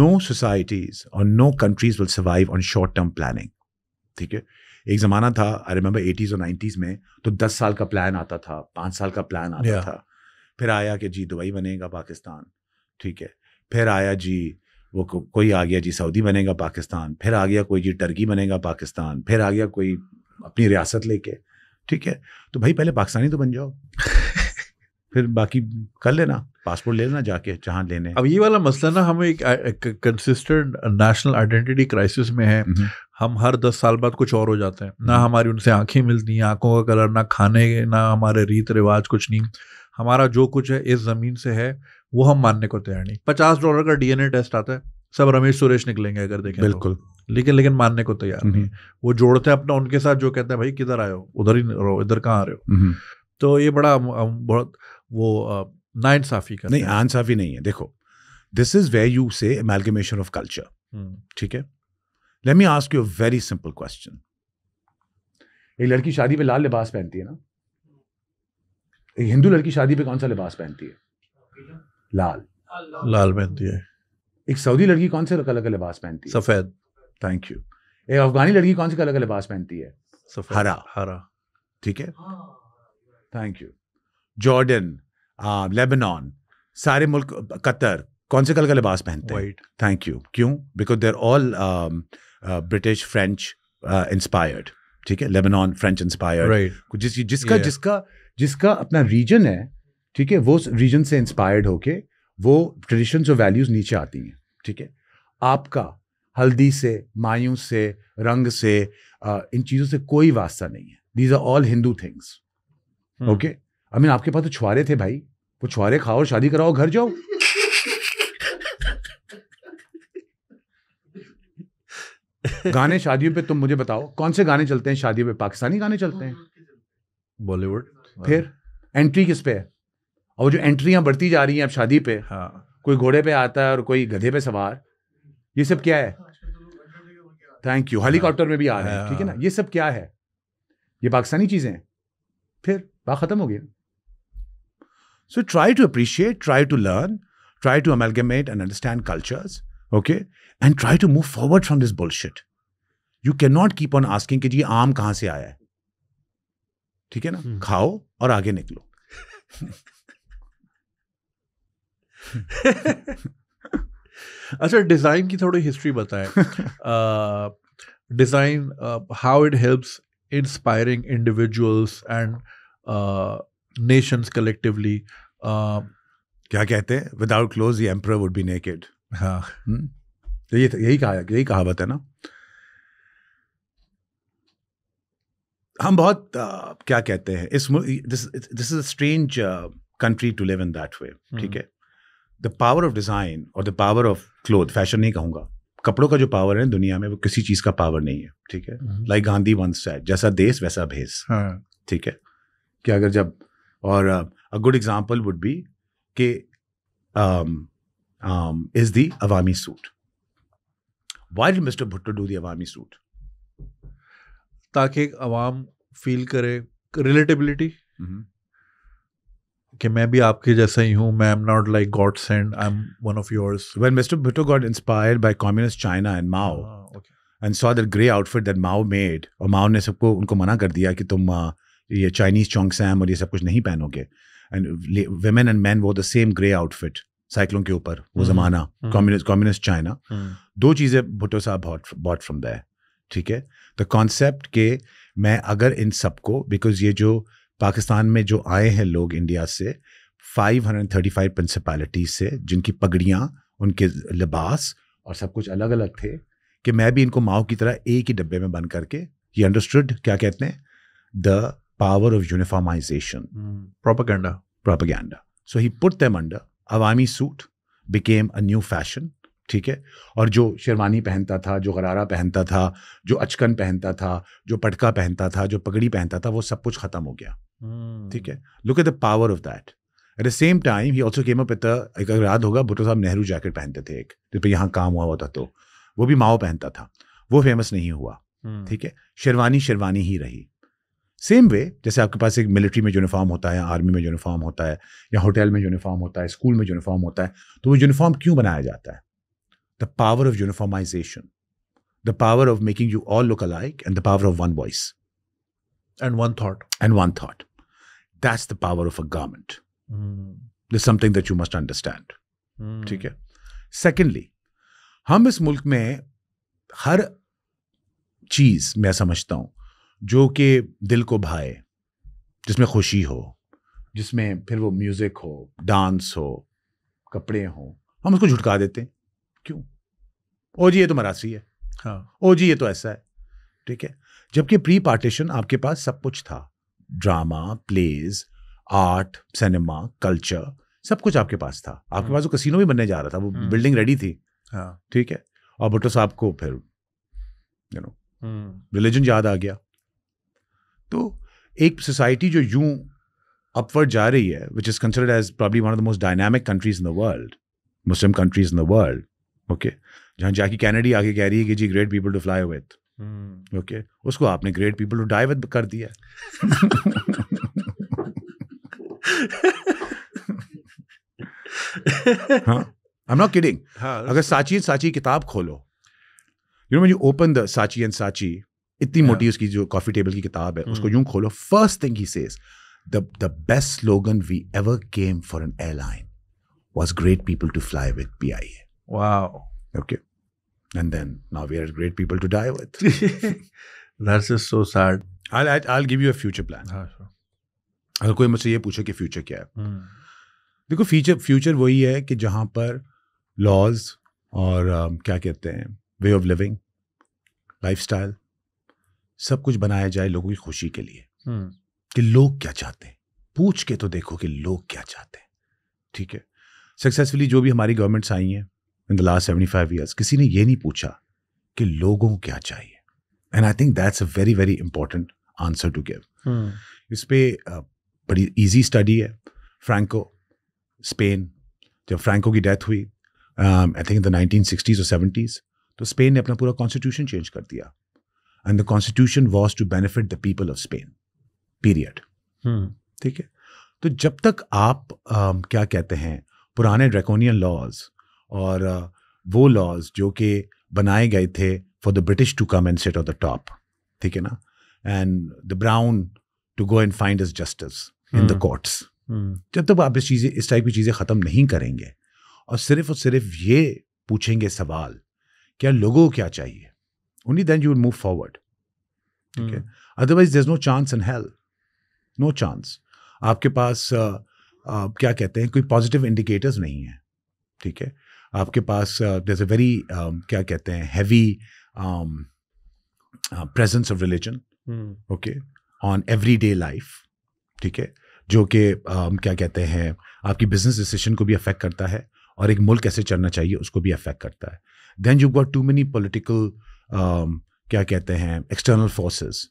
no societies और no countries will survive on short term planning ठीक है एक ज़माना था आई रिमेंबर एटीज़ और नाइन्टीज़ में तो दस साल का प्लान आता था पांच साल का प्लान आता yeah. था फिर आया कि जी दुबई बनेगा पाकिस्तान ठीक है फिर आया जी वो को, कोई आ गया जी सऊदी बनेगा पाकिस्तान फिर आ गया कोई जी टर्की बनेगा पाकिस्तान फिर आ गया कोई अपनी रियासत लेके ठीक है तो भाई पहले पाकिस्तानी तो बन जाओ [laughs] फिर बाकी कर लेना पासपोर्ट ले लेना जाके जहाँ लेने अब ये वाला मसला ना हम एक कंसिस्टेंट नेशनल आइडेंटिटी क्राइसिस में है हम्म। हम हर दस साल बाद कुछ और हो जाते हैं ना हम्म। हमारी उनसे आंखें मिलती हैं आंखों का कलर ना खाने ना हमारे रीत रिवाज कुछ नहीं हमारा जो कुछ है इस ज़मीन से है वो हम मानने को तैयार नहीं पचास डॉलर का डीएनए टेस्ट आता है सब रमेश सुरेश निकलेंगे अगर देखें तो। बिल्कुल लेकिन लेकिन मानने को तैयार हम्म। नहीं वो जोड़ते हैं अपना उनके साथ जो कहते हैं भाई किधर आयो उधर ही रहो इधर कहाँ आ रहे हो हम्म। तो ये बड़ा बहुत वो नाइंसाफी का नहीं आंसाफी नहीं है देखो दिस इज वे यू से मेलगमेशन ऑफ कल्चर ठीक है let me ask you a very simple question एक लड़की शादी पे लाल लिबास पहनती है ना एक हिंदू लड़की शादी पे कौन सा लिबास पहनती है लाल लाल पहनती है एक सऊदी लड़की कौन से कलर का लिबास पहनती है सफ़ेद थैंक यू एक अफगानी लड़की कौन से कलर का लिबास पहनती है सफ़ेद हरा हरा ठीक है थैंक यू जॉर्डन लेबनान सारे मुल्क कतर कौन से कलर का लिबास पहनते हैं वाइट थैंक यू क्यों because there all British French inspired ठीक है लेबनान फ्रेंच इंस्पायर्ड जिसका yeah. जिसका जिसका अपना रीजन है ठीक है वो रीजन से इंस्पायर्ड होके वो ट्रेडिशंस और वैल्यूज़ नीचे आती हैं ठीक है आपका हल्दी से मायूस से रंग से आ, इन चीज़ों से कोई वास्ता नहीं है these are all Hindu things okay I mean आपके पास तो छुआरे थे भाई वो छुआरे खाओ और शादी कराओ घर जाओ गाने शादियों पे तुम मुझे बताओ कौन से गाने चलते हैं शादियों पे पाकिस्तानी गाने चलते हैं हाँ। बॉलीवुड फिर एंट्री हाँ। किस पे है और जो एंट्रियाँ बढ़ती जा रही हैं अब शादी पे हाँ कोई घोड़े पे आता है और कोई गधे पे सवार ये सब क्या है थैंक यू हेलीकॉप्टर में भी आ रहे हैं ठीक है ना हाँ। ये सब क्या है ये पाकिस्तानी चीज़ें हैं फिर बात ख़त्म हो गया so try to appreciate try to learn try to amalgamate and understand cultures okay and try to move forward from this bullshit you can not keep on asking कि जी आम कहाँ से आया है ठीक है ना हम्म। खाओ और आगे निकलो [laughs] अच्छा डिज़ाइन की थोड़ी हिस्ट्री बताएं [laughs] design how it helps inspiring individuals and nations collectively क्या कहते हैं विदाउट क्लोज ये एम्पर वुड बी नेकेड हाँ हम्म। तो ये यही कहा यही कहावत है ना हम बहुत uh, क्या कहते हैं इस this is strange country to live in that way ठीक हम्म। है द पावर ऑफ डिज़ाइन और the power of cloth fashion नहीं कहूंगा कपड़ों का जो पावर है दुनिया में वो किसी चीज़ का पावर नहीं है ठीक है लाइक गांधी वंस है जैसा देश वैसा भेस हाँ। ठीक है कि अगर जब और a good example would be के is the Awami suit why did mister Bhutto do दवामी अवामी सूट ताकि आवाम फील करे रिलेटेबिलिटी कि मैं भी आपके जैसा ही हूँ मैं am not like God send I am one of yours when mister Bhutto got inspired by communist China and Mao and saw that grey outfit that Mao made और माओ ने सबको उनको मना कर दिया कि तुम ये चाइनीज चौंकसैम और ये सब कुछ नहीं पहनोगे एंड वेमेन एंड मैन वो द सेम ग्रे आउटफिट साइकिलों के ऊपर वो जमाना कम्युनिस्ट कम्युनिस्ट चाइना दो चीज़ें भुट्टो साहब बॉट फ्रॉम दैर ठीक है द कॉन्सेप्ट के मैं अगर इन सबको बिकॉज ये जो पाकिस्तान में जो आए हैं लोग इंडिया से 535 प्रिंसिपैलिटीज से जिनकी पगड़ियाँ उनके लिबास और सब कुछ अलग अलग थे कि मैं भी इनको माओ की तरह एक ही डब्बे में बंद करके ये अंडरस्टूड क्या कहते हैं the power of uniformization propaganda propaganda so he put them under Awami suit became a new fashion ठीक है और जो शेरवानी पहनता था जो गरारा पहनता था जो अचकन पहनता था जो पटका पहनता था जो पगड़ी पहनता था वो सब कुछ ख़त्म हो गया ठीक है look at the power of that at the same time he also came up एक अगर याद होगा भुट्टो साहब नेहरू जैकेट पहनते थे एक जिस पर यहाँ काम हुआ होता तो वो भी माओ पहनता था वो फेमस नहीं हुआ हम्म। ठीक है शेरवानी शेरवानी ही रही सेम वे जैसे आपके पास एक मिलिट्री में यूनिफॉर्म होता है आर्मी में यूनिफॉर्म होता है या होटल में यूनिफॉर्म होता है स्कूल में यूनिफॉर्म होता है तो वो यूनिफॉर्म क्यों बनाया जाता है the power of uniformization the power of making you all look alike and the power of one voice and one thought and one thought that's the power of a garment mm. this something that you must understand hmm. ठीक है secondly हम इस मुल्क में हर चीज़ मैं समझता हूं जो कि दिल को भाए जिसमें खुशी हो जिसमें फिर वो म्यूज़िक हो डांस हो कपड़े हो हम उसको झुटका देते हैं क्यों ओ जी ये तो मरासी है हाँ ओ जी ये तो ऐसा है ठीक है जबकि प्री पार्टीशन आपके पास सब कुछ था drama plays art cinema culture सब कुछ आपके पास था आपके हम्म। पास वो कसिनो भी बनने जा रहा था वो बिल्डिंग हम्म। रेडी थी हाँ। ठीक है और भुट्टो साहब को फिर यू नो रिलीजन याद आ गया तो एक सोसाइटी जो यूं अपवर्ड जा रही है which is considered as probably one of the most dynamic countries in the world Muslim countries in the world okay जहां जाके कैनेडी आगे कह रही है कि जी great people to fly with hmm. Okay okay. उसको आपने great people to die with कर दिया आई एम नॉट किडिंग अगर साची साची किताब खोलो you know you open the Saatchi and Saatchi इतनी हाँ। मोटी उसकी जो कॉफी टेबल की किताब है उसको हम्म। यूं खोलो first thing he says the the best slogan we ever came for an airline was great people to fly with PIA wow okay And then now we are great people to die with. [laughs] That's just so sad. I'll, I'll, I'll give you a future plan. Ah, अगर कोई मुझसे ये पूछे कि future क्या है hmm. देखो future future वही है कि जहाँ पर लॉज और um, क्या कहते हैं way of living lifestyle सब कुछ बनाया जाए लोगों की खुशी के लिए hmm. कि लोग क्या चाहते हैं पूछ के तो देखो कि लोग क्या चाहते हैं ठीक है सक्सेसफुली जो भी हमारी गवर्नमेंट्स आई हैं in the last seventy five years किसी ने ये नहीं पूछा कि लोगों को क्या चाहिए and I think that's a very very important answer to give इस पर बड़ी ईजी स्टडी है फ्रैंको स्पेन जब फ्रैंको की डेथ हुई I think the nineteen sixties और सेवेंटीज़ तो स्पेन ने अपना पूरा कॉन्स्टिट्यूशन चेंज कर दिया and the constitution was to benefit the people of Spain period ठीक है तो जब तक आप uh, क्या कहते हैं पुराने ड्रैकोनियन लॉज और वो लॉज जो कि बनाए गए थे for the British to come and set of the top ठीक है ना and the brown to go and find is justice in the courts जब तक आप इस चीज़ें इस टाइप की चीज़ें ख़त्म नहीं करेंगे और सिर्फ और सिर्फ ये पूछेंगे सवाल क्या लोगों को क्या चाहिए only then you move forward ठीक है otherwise there is no chance in hell no chance आपके पास uh, uh, क्या कहते हैं कोई पॉजिटिव इंडिकेटर्स नहीं है ठीक है आपके पास अ वेरी क्या कहते हैं heavy presence of religion okay on every day life ठीक है जो कि क्या कहते हैं आपकी बिजनेस डिसीजन को भी अफेक्ट करता है और एक मुल्क कैसे चलना चाहिए उसको भी अफेक्ट करता है then you got too many political क्या कहते हैं external forces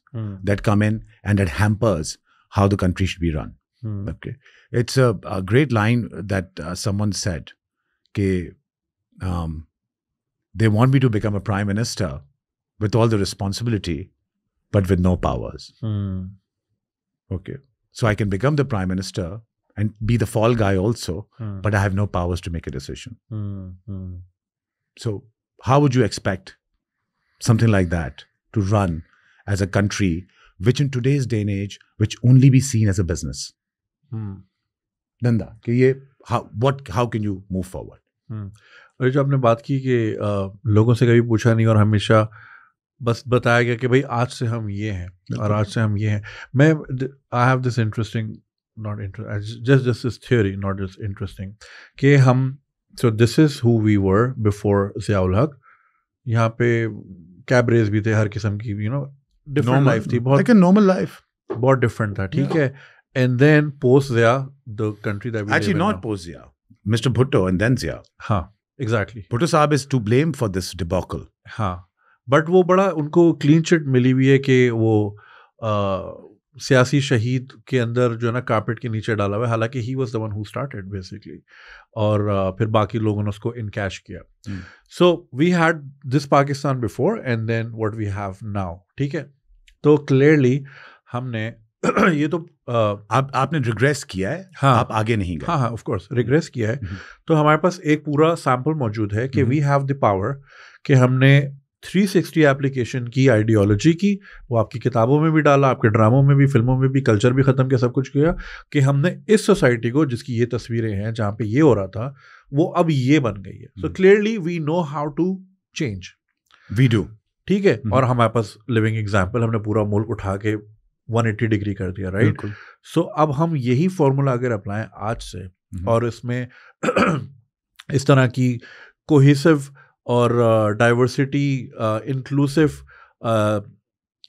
that come in and that hampers how the country should be run okay it's a great line that someone said कि Um, they want me to become a prime minister with all the responsibility, but with no powers. Mm. Okay. So I can become the prime minister and be the fall guy also, mm. but I have no powers to make a decision. Mm. So, how would you expect something like that to run as a country, which in today's day and age, which only be seen as a business? Danda, hmm. how, what, how can you move forward? Hmm. और जो आपने बात की कि लोगों से कभी पूछा नहीं और हमेशा बस बताया गया कि भाई आज से हम ये हैं और आज से हम ये हैं मैं I have this interesting not interest just just this theory not just interesting कि हम so this is who we were before Ziaul Haq यहाँ पे कैब रेस भी थे हर किस्म की यू नो डिफरेंट लाइफ थी बहुत नॉर्मल लाइफ बहुत डिफरेंट था ठीक है and then post Zia the country that actually not post Zia mister Bhutto and then Zia हाँ एग्जैक्टली भुट्टो साहब is to blame for this debacle हाँ बट वो बड़ा उनको क्लीन चिट मिली हुई है कि वो सियासी शहीद के अंदर जो है ना कारपेट के नीचे डाला हुआ है हालांकि he was the one who started basically और फिर बाकी लोगों ने उसको इनकैश किया so we had this Pakistan before and then what we have now ठीक है तो क्लियरली हमने [clears throat] ये तो आप आपने रिग्रेस किया है हाँ आप आगे नहीं गए हाँ हाँ ऑफ कोर्स रिग्रेस किया है हम्म। तो हमारे पास एक पूरा सैम्पल मौजूद है कि वी हैव द पावर कि हमने 360 एप्लीकेशन की आइडियोलॉजी की वो आपकी किताबों में भी डाला आपके ड्रामों में भी फिल्मों में भी कल्चर भी ख़त्म किया सब कुछ किया कि हमने इस सोसाइटी को जिसकी ये तस्वीरें हैं जहाँ पे ये हो रहा था वो अब ये बन गई है so clearly we know how to change we do ठीक है हम्म। और हमारे पास लिविंग एग्जाम्पल हमने पूरा मुल्क उठा के 180 डिग्री कर दिया राइट सो so, अब हम यही फॉर्मूला अगर अप्लाएं आज से हम्म। और इसमें [clears throat] इस तरह की कोहिसिव और डाइवर्सिटी इंक्लूसिव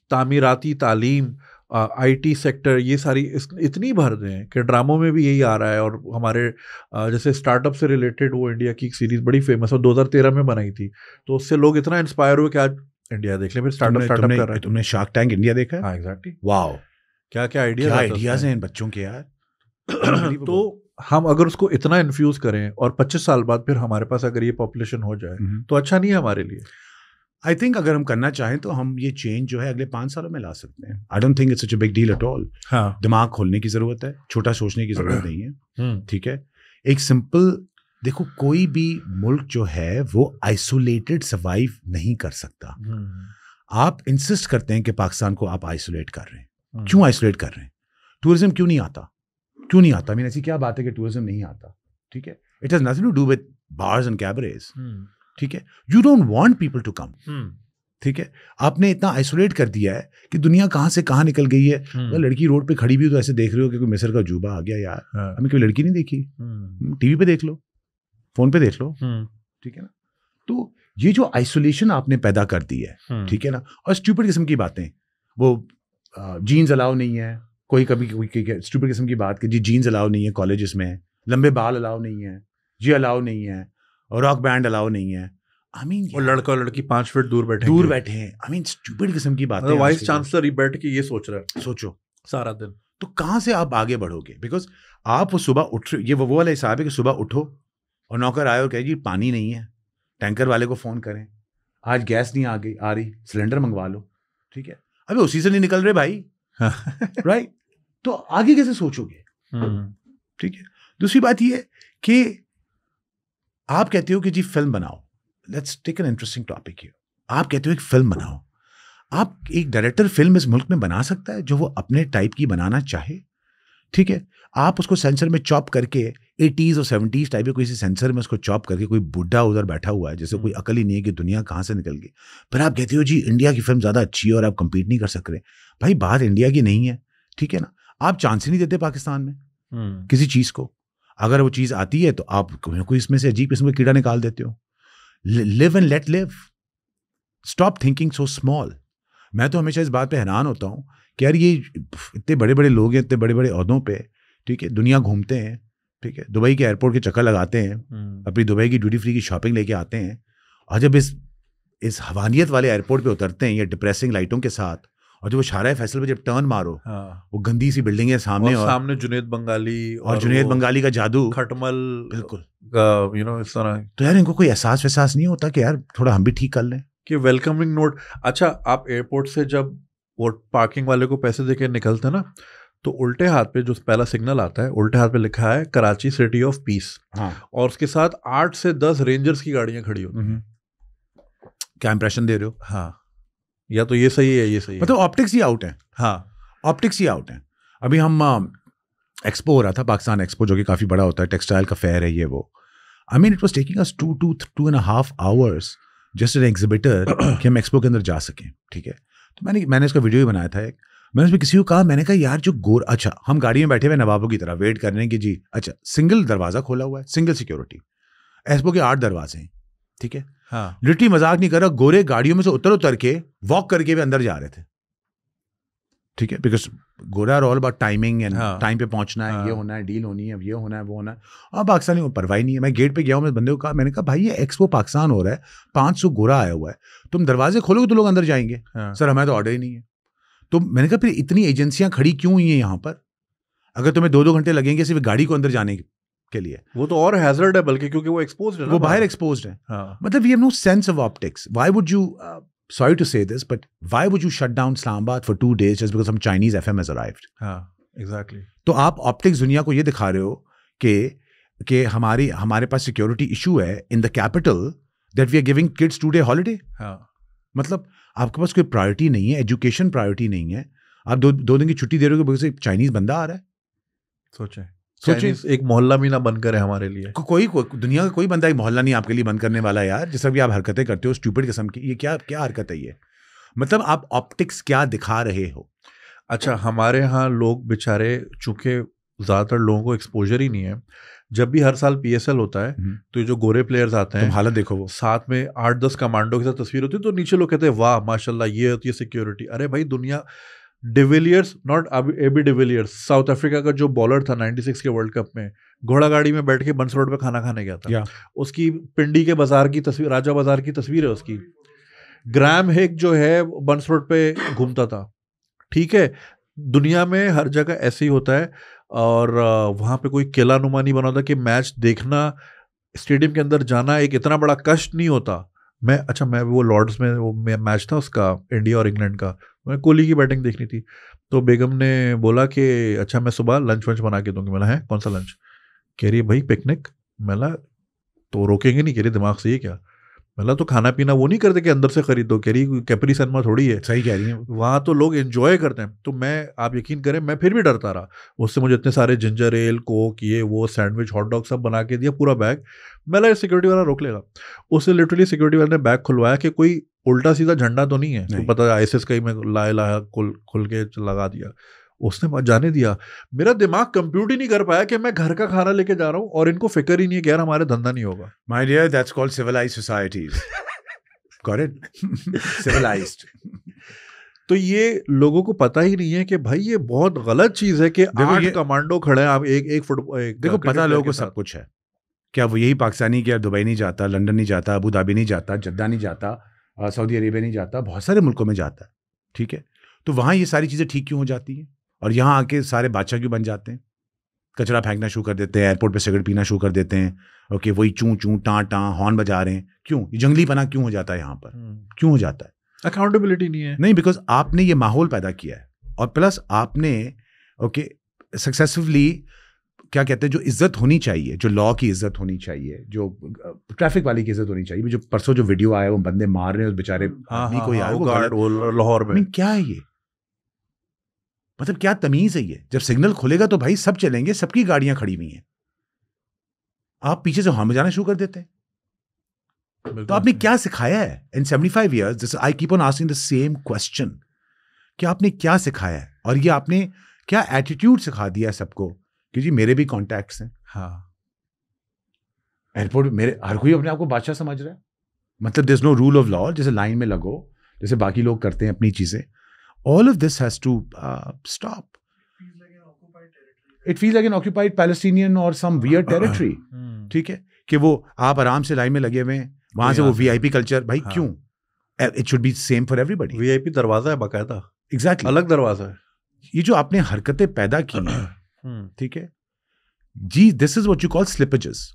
तामीराती तालीम आईटी सेक्टर ये सारी इस, इतनी भर दें कि ड्रामों में भी यही आ रहा है और हमारे आ, जैसे स्टार्टअप से रिलेटेड वो इंडिया की एक सीरीज़ बड़ी फेमस है तेरह में बनाई थी तो उससे लोग इतना इंस्पायर हुए कि आज इंडिया देख ले फिर स्टार्टअप स्टार्टअप कर रहा है तुमने शार्क टैंक इंडिया देखा हाँ, है हाँ एग्जैक्टली वाओ क्या क्या आइडिया आइडियाज आइडियाज हैं इन बच्चों के यार तो हम अगर उसको इतना इन्फ्यूज करें और 25 साल बाद फिर हमारे पास अगर ये पॉपुलेशन हो जाए हम्म। तो अच्छा नहीं है हमारे लिए आई थिंक अगर हम करना चाहें तो हम ये चेंज जो है अगले पाँच सालों में ला सकते हैं I don't think it's a big deal at all दिमाग खोलने की ज़रूरत है छोटा सोचने की ज़रूरत [clears throat] नहीं है हम्म। ठीक है एक सिंपल देखो कोई भी मुल्क जो है वो आइसोलेटेड सर्वाइव नहीं कर सकता हम्म। आप इंसिस्ट करते हैं कि पाकिस्तान को आप आइसोलेट कर रहे हैं हम्म। क्यों आइसोलेट कर रहे हैं टूरिज्म क्यों नहीं आता क्यों नहीं आता मीन ऐसी क्या बात है कि टूरिज्म नहीं आता ठीक है it has nothing to do with bars and cabarets ठीक है you don't want people to come ठीक है आपने इतना आइसोलेट कर दिया है कि दुनिया कहां से कहां निकल गई है हम्म। अगर लड़की रोड पे खड़ी भी हो तो ऐसे देख रहे हो कि कोई मिसर का जूबा आ गया यार हाँ। हमें कोई लड़की नहीं देखी टीवी पे देख लो फोन पे देख लो हम्म। ठीक है ना तो ये जो आइसोलेशन आपने पैदा कर दी है हम्म। ठीक है ना और स्टूपर किस्म की बातें वो जीन्स अलाउ नहीं है कोई कभी कोई स्टूपर किस्म की बात जी जीन्स अलाउ नहीं है कॉलेज में लंबे बाल अलाउ नहीं है जी अलाउ नहीं है रॉक बैंड अलाउ नहीं है आई मीन और लड़का और लड़की पांच फीट दूर बैठे दूर बैठे हैं आई मीन स्टूपिड किस्म की बात है वाइस चांसलर बैठ के ये सोच रहा है सोचो सारा दिन तो कहाँ से आप आगे बढ़ोगे बिकॉज आप वो सुबह उठ ये वो वाला हिसाब है कि सुबह उठो और नौकर आए और कहे जी पानी नहीं है टैंकर वाले को फ़ोन करें आज गैस नहीं आ गई आ रही सिलेंडर मंगवा लो ठीक है अभी उसी से नहीं निकल रहे भाई राइट [laughs] तो आगे कैसे सोचोगे हम्म। ठीक है दूसरी बात ये कि आप कहते हो कि जी फिल्म बनाओ let's take an interesting topic है आप कहते हो एक फिल्म बनाओ आप एक डायरेक्टर फिल्म इस मुल्क में बना सकता है जो वो अपने टाइप की बनाना चाहे ठीक है आप उसको सेंसर में चॉप करके एटीज़ और सेवेंटीज़ टाइप के किसी सेंसर में उसको चॉप करके कोई बुढ़ा उधर बैठा हुआ है जैसे कोई अकल ही नहीं है कि दुनिया कहाँ से निकल गई पर आप कहते हो जी इंडिया की फिल्म ज़्यादा अच्छी है और आप कंपीट नहीं कर सक रहे भाई बात इंडिया की नहीं है ठीक है ना आप चांस ही नहीं देते पाकिस्तान में किसी चीज़ को अगर वो चीज़ आती है तो आप कोई इसमें से अजीब किस्म का कीड़ा निकाल देते हो live and let live stop thinking so small मैं तो हमेशा इस बात पर हैरान होता हूँ कि यार ये इतने बड़े बड़े लोग हैं इतने बड़े बड़े अहदों पर ठीक है दुनिया घूमते हैं ठीक है दुबई के एयरपोर्ट के चक्कर लगाते हैं हम्म। अपनी दुबई की ड्यूटी फ्री की शॉपिंग लेके आते हैं और जब इस इस हवानियत वाले एयरपोर्ट पे उतरते हैं ये डिप्रेसिंग लाइटों के साथ और जो वो शारा फैसल पे जब टर्न मारो हाँ। वो गंदी सी बिल्डिंग है सामने और, और सामने जुनेद बंगाली और, और जुनेद बंगाली का जादू खटमल बिल्कुल यू नो इस तरह तो यार इनको कोई एहसास वहसास नहीं होता कि यार थोड़ा हम भी ठीक कर लें कि वेलकमिंग नोट अच्छा आप एयरपोर्ट से जब वो पार्किंग वाले को पैसे दे निकलते ना तो उल्टे हाथ पे जो पहला सिग्नल आता है उल्टे हाथ पे लिखा है कराची सिटी ऑफ पीस हाँ। और उसके साथ आठ से दस रेंजर्स की गाड़ियां खड़ी होती हैं हम्म। क्या इंप्रेशन दे रहे हो हाँ या तो ये सही है ये सही मतलब ऑप्टिक्स ही आउट है हाँ ऑप्टिक्स ही आउट है अभी हम एक्सपो हो रहा था पाकिस्तान एक्सपो जो कि काफ़ी बड़ा होता है टेक्सटाइल का फेयर है ये वो I mean it was taking us two two two and half hours just an exhibitor कि हम एक्सपो के अंदर जा सकें ठीक है तो मैंने मैंने इसका वीडियो भी बनाया था एक मैंने उसमें किसी को कहा मैंने कहा यार जो गोर अच्छा हम गाड़ी में बैठे हुए नवाबों की तरह वेट कर रहे हैं कि जी अच्छा सिंगल दरवाज़ा खोला हुआ है सिंगल सिक्योरिटी एसपो के आठ दरवाजे हैं ठीक है हाँ लिटरी मजाक नहीं कर रहा गोरे गाड़ियों में से उतर उतर के वॉक करके भी अंदर जा रहे थे ठीक है बिकॉज गोरा are all about timing and time पे पहुंचना है हाँ. ये होना है डील होनी है ये होना है वो होना है और पाकिस्तानी परवाही नहीं है मैं गेट पे गया हूँ मैं बंदे को कहा मैंने कहा भाई ये एक्सपो पाकिस्तान हो रहा है पांच सौ गोरा आया हुआ है तुम दरवाजे खोलोगे तो लोग अंदर जाएंगे हाँ. सर हमें तो ऑर्डर ही नहीं है तो मैंने कहा फिर इतनी एजेंसियां खड़ी क्यों हुई हैं यहाँ पर अगर तुम्हें दो दो घंटे लगेंगे सिर्फ गाड़ी को अंदर जाने के लिए वो तो और हैजर्ड है बल्कि क्योंकि वो एक्सपोज है वो बाहर एक्सपोज है हाँ। मतलब we have no sense of optics why would you sorry to say this but why would you shut down Islamabad for two days just because हम Chinese F M has arrived exactly तो आप optics दुनिया को ये दिखा रहे हो कि कि हमारी हमारे पास सिक्योरिटी इशू है in the capital that we are giving kids today holiday मतलब आपके पास कोई प्रायोरिटी नहीं है एजुकेशन प्रायोरिटी नहीं है आप दो दो दिन की छुट्टी दे रहे हो से चाइनीज बंदा आ रहा है सोचे सोचे एक मोहल्ला भी ना बंद करे हमारे लिए को, कोई को, दुनिया का कोई बंदा एक मोहल्ला नहीं आपके लिए बंद करने वाला यार जैसा भी आप हरकतें करते हो स्टूपिड किस्म की ये क्या क्या हरकत है ये मतलब आप ऑप्टिक्स क्या दिखा रहे हो अच्छा हमारे यहाँ लोग बेचारे चूंकि ज़्यादातर लोगों को एक्सपोजर ही नहीं है जब भी हर साल पीएसएल होता है हम्म। तो जो गोरे प्लेयर्स आते हैं हालत देखो वो साथ में आठ दस कमांडो के साथ तस्वीर होती है तो नीचे लोग कहते हैं वाह माशाल्लाह ये होती है सिक्योरिटी अरे भाई दुनिया de Villiers not AB de Villiers South Africa का जो बॉलर था नाइनटी के वर्ल्ड कप में घोड़ा गाड़ी में बैठ के बंस रोड पर खाना खाने गया था उसकी पिंडी के बाजार की तस्वीर राजा बाजार की तस्वीर है उसकी ग्राम हेक जो है बंस रोड पे घूमता था ठीक है दुनिया में हर जगह ऐसे ही होता है और वहाँ पे कोई किला नुमा नहीं बना होता कि मैच देखना स्टेडियम के अंदर जाना एक इतना बड़ा कष्ट नहीं होता मैं अच्छा मैं वो लॉर्ड्स में वो मैच था उसका इंडिया और इंग्लैंड का मैंने कोहली की बैटिंग देखनी थी तो बेगम ने बोला कि अच्छा मैं सुबह लंच वंच बना के दूंगी मैंने है कौन सा लंच कह रही है भाई पिकनिक मैं तो रोकेंगे नहीं कह रही दिमाग से ये क्या मतलब तो खाना पीना वो नहीं करते कि अंदर से खरीदो कह रही कैपरी सनमा थोड़ी है सही कह रही है वहाँ तो लोग इन्जॉय करते हैं तो मैं आप यकीन करें मैं फिर भी डरता रहा उससे मुझे इतने सारे जिंजर एल कोक ये वो सैंडविच हॉट डॉग सब बना के दिया पूरा बैग मैं लगा सिक्योरिटी वाला रोक लेगा उससे लिटरली सिक्योरिटी वाले ने बैग खुलवाया कि कोई उल्टा सीधा झंडा तो नहीं है तो नहीं। तो पता आई एस एस कहीं में लाए लाया खुल खुल के लगा दिया उसने जाने दिया मेरा दिमाग कंप्यूट ही नहीं कर पाया कि मैं घर का खाना लेके जा रहा हूँ और इनको फिक्र ही नहीं है कि यार हमारा धंधा नहीं होगा my dear that's called civilize societies civilized तो ये लोगों को पता ही नहीं है कि भाई ये बहुत गलत चीज है कि आठ कमांडो खड़े हैं आप एक एक फुटबॉल देखो पता लोगों को सब कुछ है क्या वो यही पाकिस्तानी क्या दुबई नहीं जाता लंदन नहीं जाता अबू धाबी नहीं जाता जद्दा नहीं जाता सऊदी अरेबिया नहीं जाता बहुत सारे मुल्कों में जाता है ठीक है तो वहाँ ये सारी चीज़ें ठीक क्यों हो जाती हैं और यहाँ आके सारे बादशाह क्यों बन जाते हैं कचरा फेंकना शुरू कर देते हैं एयरपोर्ट पे सिगरेट पीना शुरू कर देते हैं ओके वही चूं चूं टाँ टाँ हॉर्न बजा रहे हैं क्यों जंगली पना क्यों हो जाता है यहाँ पर हम्म। क्यों हो जाता है अकाउंटेबिलिटी नहीं है नहीं बिकॉज आपने ये माहौल पैदा किया है और प्लस आपने ओके सक्सेसफुली क्या कहते हैं जो इज्जत होनी चाहिए जो लॉ की इज्जत होनी चाहिए जो ट्रैफिक वाले की इज्जत होनी चाहिए जो परसों जो वीडियो आया वो बंदे मार रहे हैं उस बेचारे हाँ, आदमी हाँ, को हाँ, यार लाहौर में क्या है ये मतलब क्या तमीज है ये जब सिग्नल खुलेगा तो भाई सब चलेंगे सबकी गाड़ियां खड़ी हुई हैं आप पीछे से हॉर्न जाना शुरू कर देते हैं तो आपने क्या सिखाया है इन सेवेंटी फाइव ईयर्स जैसे I keep on asking the same question कि आपने क्या सिखाया है और ये आपने क्या एटीट्यूड सिखा दिया सबको कि जी मेरे भी कॉन्टेक्ट हैं हाँ एयरपोर्ट मेरे हर कोई अपने आप को बादशाह समझ रहा है मतलब this no rule of law जैसे लाइन में लगो जैसे बाकी लोग करते हैं अपनी चीज़ें all of this has to uh, stop. It feels like an occupied Palestinian or some weird territory. [clears throat] Hmm. ठीक है कि वो आप आराम से लाइन में लगे हुए हैं वहां से वो वीआईपी कल्चर भाई हाँ. क्यों it should be same for everybody VIP दरवाजा है बाकायदा एग्जैक्टली exactly. अलग दरवाजा है ये जो आपने हरकतें पैदा की [clears throat] हम्म। ठीक है जी this is what you call slippages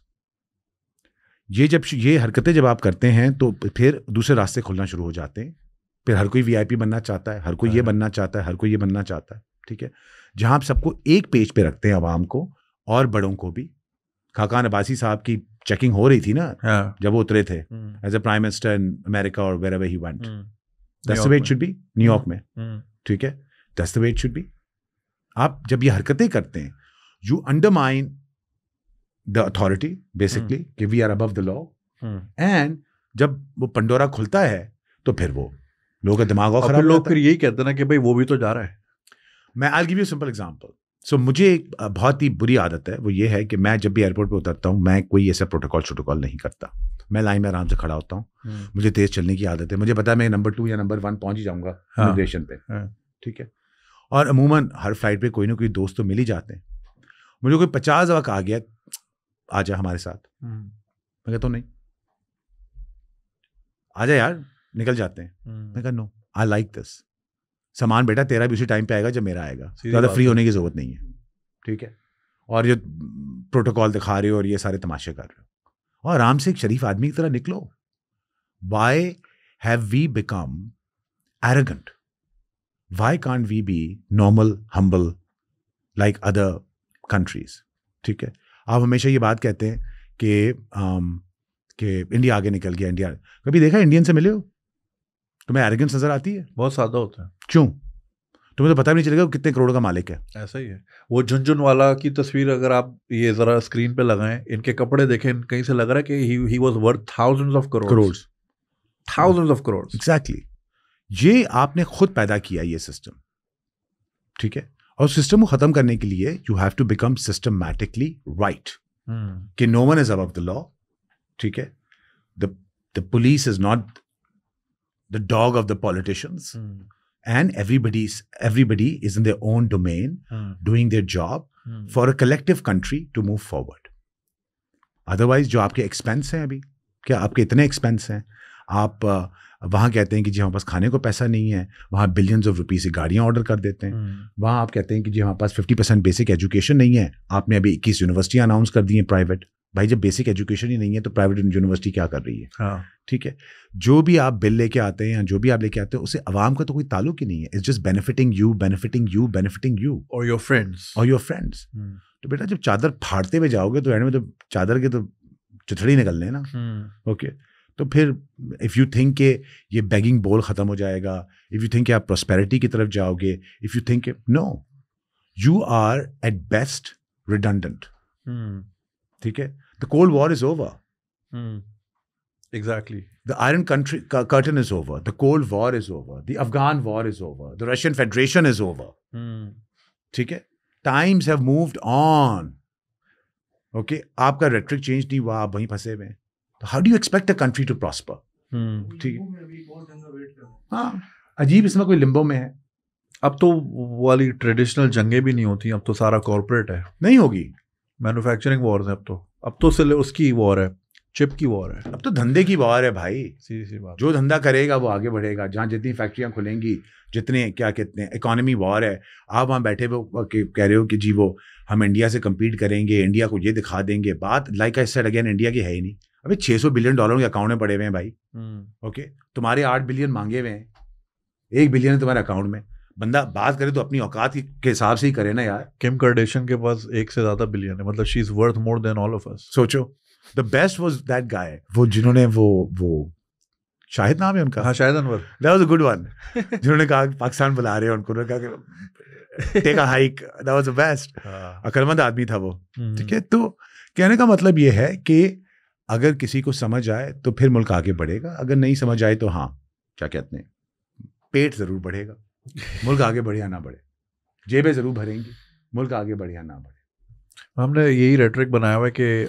ये जब ये हरकतें जब आप करते हैं तो फिर दूसरे रास्ते खुलना शुरू हो जाते हैं फिर हर कोई वीआईपी बनना चाहता है हर कोई ये हाँ। बनना चाहता है हर कोई ये बनना चाहता है ठीक है जहाँ आप सबको एक पेज पे रखते हैं आवाम को और बड़ों को भी खाकान अब्बासी साहब की चेकिंग हो रही थी ना हाँ। जब वो उतरे थे as a prime minister in America और वेर ही वेंट दस्तवेज शुड बी न्यूयॉर्क में हम्म। हम्म। ठीक है दस्तवेज शुड बी आप जब ये हरकतें करते हैं you undermine the authority basically कि we are above the law and जब वो पंडोरा खुलता है तो फिर वो लोगों का दिमाग और खराब लोग फिर यही कहते ना कि भाई वो भी तो जा रहा है मैं I give you simple example so मुझे एक बहुत ही बुरी आदत है वो ये है कि मैं जब भी एयरपोर्ट पर उतरता हूँ मैं कोई ऐसा प्रोटोकॉल शोटोकॉल नहीं करता मैं लाइन में आराम से खड़ा होता हूँ हम्म। मुझे तेज़ चलने की आदत है मुझे पता है मैं नंबर टू या नंबर वन पहुँच ही जाऊँगा इमिग्रेशन हाँ। पे हाँ। ठीक है और अमूमन हर फ्लाइट पे कोई ना कोई दोस्त तो मिल ही जाते हैं मुझे कोई पचास वक्त आ गया आ जा हमारे साथ हम्म। मैं कहता हूँ नहीं आ जा यार निकल जाते हैं हम्म। मैं कहा नो आई लाइक दिस सामान बेटा तेरा भी उसी टाइम पे आएगा जब मेरा आएगा ज़्यादा फ्री होने की ज़रूरत नहीं है ठीक है और जो प्रोटोकॉल दिखा रहे हो और ये सारे तमाशे कर रहे हो और आराम से एक शरीफ आदमी की तरह निकलो why have we become arrogant why can't we be normal humble like other countries ठीक है आप हमेशा ये बात कहते हैं कि um, कि इंडिया आगे निकल गया इंडिया कभी देखा इंडियन से मिले हो तुम्हें एरोगेंस नजर आती है बहुत सादा होता है क्यों तुम्हें तो पता भी नहीं चलेगा कितने करोड़ का मालिक है ऐसा ही है वो झुंझुन वाला की तस्वीर अगर आप ये जरा स्क्रीन पे लगाएं इनके कपड़े देखें कहीं से लग रहा है कि he was worth thousands of crore thousands of crore exactly ये आपने खुद पैदा किया ये सिस्टम ठीक है और सिस्टम को खत्म करने के लिए you have to become systematically right कि no one is above the law ठीक है the police is not the dog of the politicians. Mm. And everybody's everybody is in their own domain, mm. doing their job mm. for a collective country to move forward. otherwise jo aapke expense hain abhi kya aapke itne expense hain aap uh, वहाँ कहते हैं कि जी हमारे पास खाने को पैसा नहीं है वहाँ बिलियंस ऑफ रुपीज़ की गाड़ियाँ ऑर्डर कर देते हैं वहाँ आप कहते हैं कि जी हमारे पास फिफ्टी परसेंट बेसिक एजुकेशन नहीं है आपने अभी इक्कीस यूनिवर्सिटी अनाउंस कर दी हैं प्राइवेट भाई जब बेसिक एजुकेशन ही नहीं है तो प्राइवेट यूनिवर्सिटी क्या कर रही है हाँ. ठीक है जो भी आप बिल लेके आते हैं या जो भी आप लेके आते हैं उसे आवाम का तो कोई ताल्लुक ही नहीं है it's just benefiting you benefiting you benefiting you और योर फ्रेंड्स और योर फ्रेंड्स तो बेटा जब चादर फाड़ते हुए जाओगे तो एंड में तो चादर के तो चुथड़ी निकलने ना ओके hmm. तो फिर इफ़ यू थिंक के ये बैगिंग बोल ख़त्म हो जाएगा इफ़ यू थिंक के आप प्रोस्पेरिटी की तरफ जाओगे if you think no you are at best redundant ठीक है the cold war is over exactly the iron country curtain is over the cold war is over the Afghan war is over the Russian federation is over ठीक है times have moved on okay आपका rhetoric change नहीं हुआ आप वहीं फंसे हुए तो how do expect a country to prosper ठीक है हाँ अजीब इसमें कोई लिम्बो में है अब तो वाली ट्रेडिशनल जंगे भी नहीं होती अब तो सारा कॉरपोरेट है नहीं होगी मैन्युफैक्चरिंग वॉर है अब तो अब तो सिले उसकी वॉर है चिप की वॉर है अब तो धंधे की वॉर है भाई सीधी सी बात जो धंधा करेगा वो आगे बढ़ेगा जहाँ जितनी फैक्ट्रियाँ खुलेंगी जितने क्या कहते हैं इकोनॉमी वॉर है आप वहाँ बैठे हो कह रहे हो कि जी वो हम इंडिया से कम्पीट करेंगे इंडिया को ये दिखा देंगे बात like I said again India की है ही नहीं अभी सौ बिलियन डॉलर के अकाउंट में पड़े हुए हैं भाई ओके हम्म। तुम्हारे आठ बिलियन मांगे हुए हैं एक बिलियन है तुम्हारे अकाउंट में बंदा बात करे तो अपनी औकात के हिसाब से ही करे ना यार किम कार्डेशन के पास एक से ज्यादा बिलियन है मतलब she is worth more than all of us सोचो the best was that guy वो जिन्होंने वो वो शाहिद नाम है उनका हाँ Shahid Anwar that was a good one जिन्होंने कहा पाकिस्तान बुला रहे हैं उनको उन्होंने कहा take a hike that was the best अकलमंद आदमी था वो हम्म। ठीक है तो कहने का मतलब ये है कि अगर किसी को समझ आए तो फिर मुल्क आगे बढ़ेगा अगर नहीं समझ आए तो हाँ क्या कहते हैं पेट ज़रूर बढ़ेगा मुल्क आगे बढ़े या ना बढ़े जेबें ज़रूर भरेंगी मुल्क आगे बढ़े या ना बढ़े हमने यही रेटरिक बनाया हुआ है कि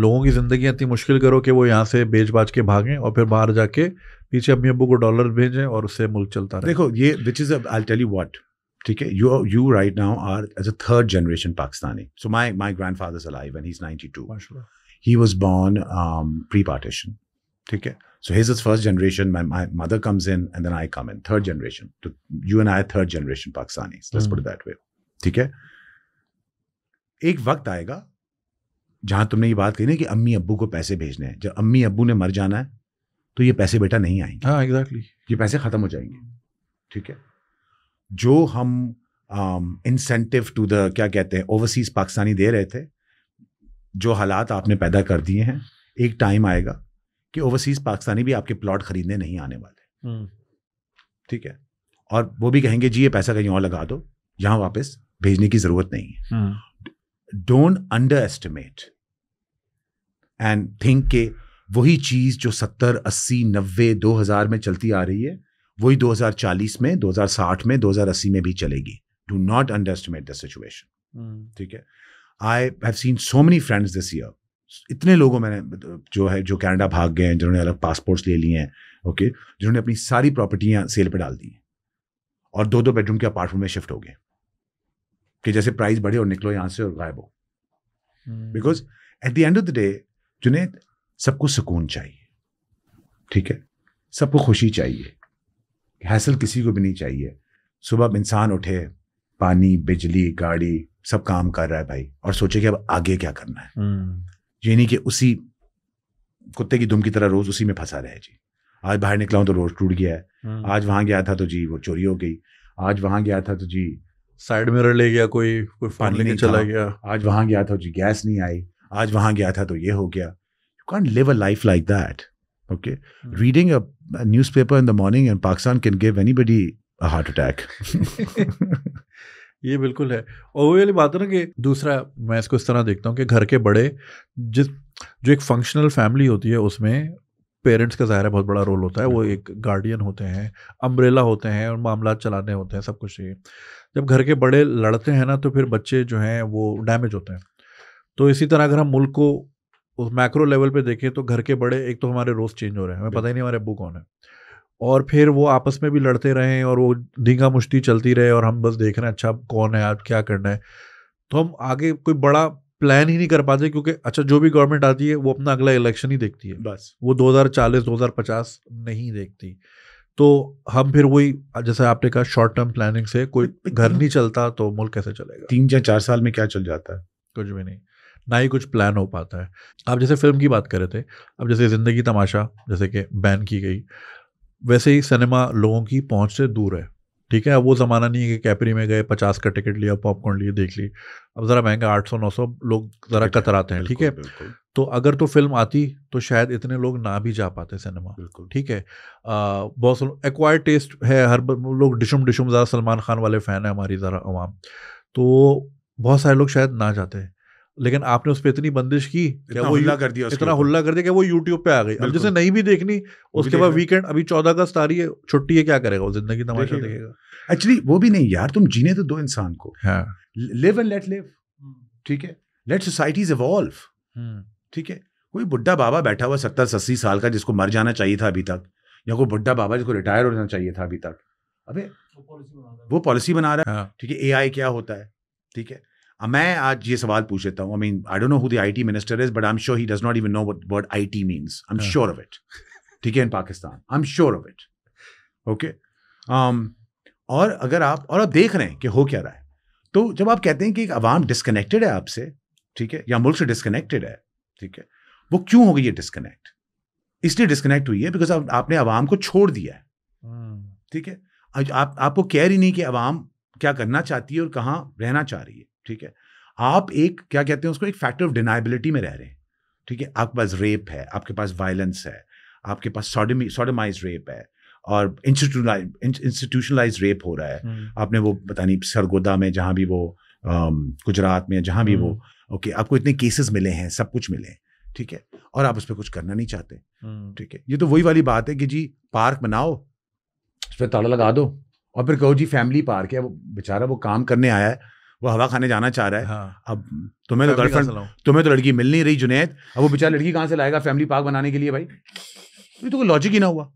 लोगों की ज़िंदगी इतनी मुश्किल करो कि वो यहाँ से बेच बाज के भागें और फिर बाहर जाके पीछे अपनी अबू को डॉलर भेजें और उससे मुल्क चलता रहे देखो ये which is I tell you what ठीक है you you right now are as a third generation Pakistani so my my grandfather's alive and he is ninety two he was born pre partition ठीक है So his is first generation. My, my mother comes in and then I come in, third generation. To, you and I are third generation Pakistanis. Let's mm. put it hmm. that way. ठीक है एक वक्त आएगा जहां तुमने ये बात कही ना कि अम्मी अब्बू को पैसे भेजने हैं जब अम्मी अब्बू ने मर जाना है तो ये पैसे बेटा नहीं आएंगे हाँ एग्जैक्टली exactly. ये पैसे खत्म हो जाएंगे ठीक है जो हम इंसेंटिव टू द क्या कहते हैं ओवरसीज पाकिस्तानी दे रहे थे जो हालात आपने पैदा कर दिए हैं एक टाइम आएगा कि ओवरसीज पाकिस्तानी भी आपके प्लॉट खरीदने नहीं आने वाले हम्म। ठीक है और वो भी कहेंगे जी ये पैसा कहीं और लगा दो यहां वापस भेजने की जरूरत नहीं है don't underestimate and think के वही चीज जो सत्तर अस्सी नब्बे दो हजार में चलती आ रही है वही दो हजार चालीस में दो हजार साठ में दो हजार अस्सी में भी चलेगी do not underestimate the situation ठीक है I have seen so many friends this year इतने लोगों मैंने जो है जो कनाडा भाग गए हैं जिन्होंने अलग पासपोर्ट्स ले लिए हैं ओके जिन्होंने अपनी सारी प्रॉपर्टियां सेल पर डाल दी और दो दो बेडरूम के अपार्टमेंट में शिफ्ट हो गए कि जैसे प्राइस बढ़े और निकलो यहाँ से और गायब हो because at the end of the day जिन्हें सबको सुकून चाहिए ठीक है सबको खुशी चाहिए हैसल किसी को भी नहीं चाहिए सुबह इंसान उठे पानी बिजली गाड़ी सब काम कर रहा है भाई और सोचे कि अब आगे क्या करना है हम्म। यानी कि उसी कुत्ते की दुम की तरह रोज उसी में फंसा रहे जी आज बाहर निकला हूँ तो रोड टूट गया है हम्म। आज वहां गया था तो जी वो चोरी हो गई आज वहां गया था तो जी साइड मिरर ले गया कोई कोई फोन लेके चला गया आज वहां गया था तो जी गैस नहीं आई आज वहां गया था तो ये हो गया you can't live a life like that okay reading a newspaper in the morning and Pakistan can give anybody heart attack ये बिल्कुल है और वो वाली बात है ना कि दूसरा मैं इसको इस तरह देखता हूँ कि घर के बड़े जिस जो एक फंक्शनल फैमिली होती है उसमें पेरेंट्स का ज़ाहिर बहुत बड़ा रोल होता है वो एक गार्डियन होते हैं अम्ब्रेला होते हैं और मामला चलाने होते हैं सब कुछ ये जब घर के बड़े लड़ते हैं ना तो फिर बच्चे जो हैं वो डैमेज होते हैं तो इसी तरह अगर हम मुल्क को उस मैक्रो लेवल पे देखें तो घर के बड़े एक तो हमारे रोज़ चेंज हो रहे हैं हमें पता ही नहीं हमारे अबू कौन है और फिर वो आपस में भी लड़ते रहे और वो धींगा मुश्ती चलती रहे और हम बस देख रहे हैं अच्छा कौन है आप क्या करना है तो हम आगे कोई बड़ा प्लान ही नहीं कर पाते क्योंकि अच्छा जो भी गवर्नमेंट आती है वो अपना अगला इलेक्शन ही देखती है बस वो 2040 2050 नहीं देखती तो हम फिर वही जैसे आपने कहा शॉर्ट टर्म प्लानिंग से कोई [laughs] घर नहीं चलता तो मुल्क कैसे चलेगा तीन या चार साल में क्या चल जाता है कुछ भी नहीं ना ही कुछ प्लान हो पाता है आप जैसे फिल्म की बात कर रहे थे अब जैसे ज़िंदगी तमाशा जैसे कि बैन की गई वैसे ही सिनेमा लोगों की पहुंच से दूर है ठीक है अब वो ज़माना नहीं है कि कैपरी में गए पचास का टिकट लिया पॉपकॉर्न लिए देख ली अब ज़रा महंगा आठ सौ नौ सौ लोग ज़रा कतराते हैं ठीक है तो अगर तो फिल्म आती तो शायद इतने लोग ना भी जा पाते सिनेमा बिल्कुल ठीक है बहुत एक्वायर टेस्ट है हर लोग डिशुम डिशुम ज़रा सलमान खान वाले फ़ैन है हमारी ज़रा आवाम तो बहुत सारे लोग शायद ना जाते हैं लेकिन आपने उस पर इतनी बंदिश की क्या वो कर दिया इतना हल्ला कर दिया कि वो यूट्यूब पे आ गई अब जैसे नहीं भी देखनी उसके बाद वीकेंड अभी चौदह अगस्त आ रही है छुट्टी है क्या करेगा वो जिंदगी तमाशा देखेगा एक्चुअली वो भी नहीं यार तुम जीने तो दो इंसान को लिव एंड लेट लिव ठीक है लेट सोसाइटीज इवॉल्व ठीक है कोई बुढ़ा बाबा बैठा हुआ सत्तर अस्सी साल का जिसको मर जाना चाहिए था अभी तक या कोई बुढ़ा बाबा जिसको रिटायर होना चाहिए था अभी तक अबे वो पॉलिसी बना रहा है हाँ। ठीक है ए क्या होता है ठीक है मैं आज ये सवाल पूछ लेता हूँ I mean I don't know who the IT minister is but I am sure he does not even know word I T means I am sure of it ठीक है in Pakistan I am sure of it okay और अगर आप और आप देख रहे हैं कि हो क्या रहा है तो जब आप कहते हैं कि एक आवाम डिस्कनेक्टेड है आपसे ठीक है या मुल्क से डिस्कनेक्टेड है ठीक है वो क्यों हो गई है डिस्कनेक्ट इसलिए डिस्कनेक्ट हुई है बिकॉज आप, आपने आवाम को छोड़ दिया है हाँ। ठीक है आप आपको केयर ही नहीं कि आवाम क्या करना चाहती है और कहाँ रहना चाह रही है ठीक है आप एक क्या कहते हैं उसको एक फैक्टर ऑफ डिनाइबिलिटी में रह रहे हैं ठीक है आपके पास रेप है आपके पास वायलेंस है आपके पास सोडमी सोडमाइज रेप है और इंस्टीट्यूशनलाइज रेप हो रहा है हम्म। आपने वो पता नहीं सरगोदा में जहाँ भी वो गुजरात में जहाँ भी वो हम्म। ओके आपको इतने केसेस मिले हैं सब कुछ मिले हैं ठीक है और आप उस पर कुछ करना नहीं चाहते हम्म। ठीक है ये तो वही वाली बात है कि जी पार्क बनाओ उस पर ताला लगा दो और फिर कहो जी फैमिली पार्क है वो बेचारा वो काम करने आया है वो हवा खाने जाना चाह रहा है हाँ। अब तुम्हें तो गर्लफ्रेंड तुम्हें तो लड़की मिल नहीं रही जुनेद अब वो बेचारा लड़की कहाँ से लाएगा फैमिली पार्क बनाने के लिए भाई ये तो कोई लॉजिक ही ना हुआ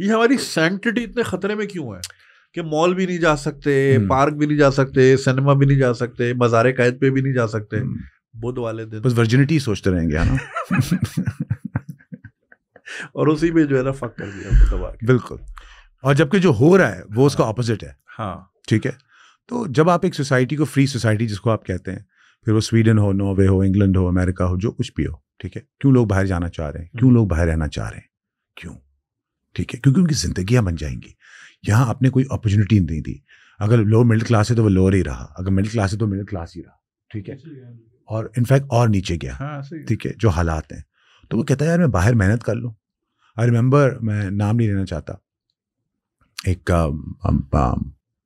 ये हमारी सेंटिटी इतने खतरे में क्यों है कि मॉल भी नहीं जा सकते पार्क हम्म। भी नहीं जा सकते सिनेमा भी नहीं जा सकते मज़ार कैद पे भी नहीं जा सकते हम्म। बुध वाले दिन बस वर्जिनिटी सोचते रहेंगे है ना [laughs] और उसी में जो है ना फक कर दिया बिल्कुल और जबकि जो हो रहा है वो उसका ऑपोजिट है हाँ ठीक है तो जब आप एक सोसाइटी को फ्री सोसाइटी जिसको आप कहते हैं फिर वो स्वीडन हो नॉर्वे हो इंग्लैंड हो अमेरिका हो जो कुछ भी हो ठीक है क्यों लोग बाहर जाना चाह रहे हैं क्यों हम्म। लोग बाहर रहना चाह रहे हैं क्यों ठीक है क्योंकि उनकी जिंदगियां बन जाएंगी यहाँ आपने कोई अपॉर्चुनिटी नहीं दी अगर लोअर मिडिल क्लास है तो वो लोअर ही रहा अगर मिडिल क्लास है तो मिडिल क्लास ही रहा ठीक है और इनफैक्ट और नीचे गया हाँ, ठीक है जो हालात हैं तो वो कहता है यार मैं बाहर मेहनत कर लूँ आई रिमेंबर मैं नाम नहीं लेना चाहता एक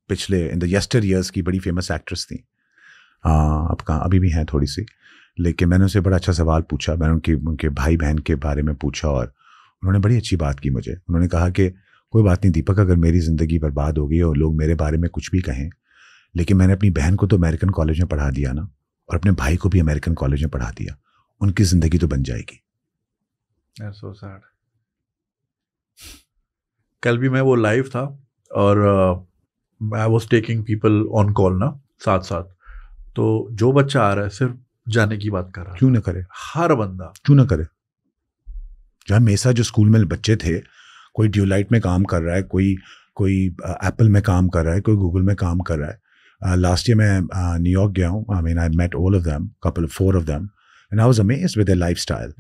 पिछले इन द यस्टर ईयर्स की बड़ी फेमस एक्ट्रेस थी अब कहाँ अभी भी हैं थोड़ी सी लेकिन मैंने उनसे बड़ा अच्छा सवाल पूछा मैंने उनके उनके भाई बहन के बारे में पूछा और उन्होंने बड़ी अच्छी बात की मुझे उन्होंने कहा कि कोई बात नहीं दीपक अगर मेरी ज़िंदगी बर्बाद हो गई और लोग मेरे बारे में कुछ भी कहें लेकिन मैंने अपनी बहन को तो अमेरिकन कॉलेज में पढ़ा दिया ना और अपने भाई को भी अमेरिकन कॉलेज में पढ़ा दिया उनकी ज़िंदगी तो बन जाएगी कल भी मैं वो लाइव था और I was taking people on call ना साथ साथ तो जो बच्चा आ रहा है सिर्फ जाने की बात कर रहा है क्यों ना करे हर बंदा क्यों ना करे जहाँ मेसा जो स्कूल में बच्चे थे कोई ड्यूलाइट में काम कर रहा है कोई कोई एप्पल में काम कर रहा है कोई गूगल में काम कर रहा है लास्ट ईयर मैं न्यूयॉर्क गया हूँ I mean I met all of them couple four of them and I was amaze with lifestyle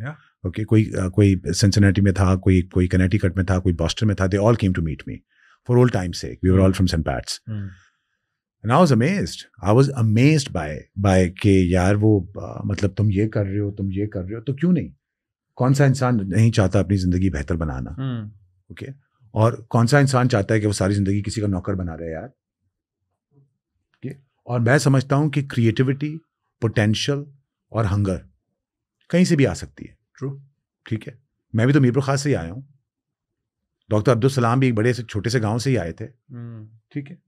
okay कोई कोई सेंसनेटी में था कोई कोई कनेटिकट में था कोई बॉस्टर में था they all came to meet me for old time's sake. We were all hmm. from St. Pat's. Mm. And I was amazed. I was amazed by by के यार वो uh, मतलब तुम ये कर रहे हो तुम ये कर रहे हो तो क्यों नहीं कौन सा इंसान नहीं चाहता अपनी ज़िंदगी बेहतर बनाना ओके hmm. okay? और कौन सा इंसान चाहता है कि वो सारी ज़िंदगी किसी का नौकर बना रहे यार okay? और मैं समझता हूँ कि क्रिएटिविटी पोटेंशियल और हंगर कहीं से भी आ सकती है ट्रू ठीक है मैं भी तो मीरपुर खास से ही आया हूँ डॉक्टर अब्दुल सलाम भी एक बड़े से छोटे से गांव से ही आए थे हम्म। ठीक है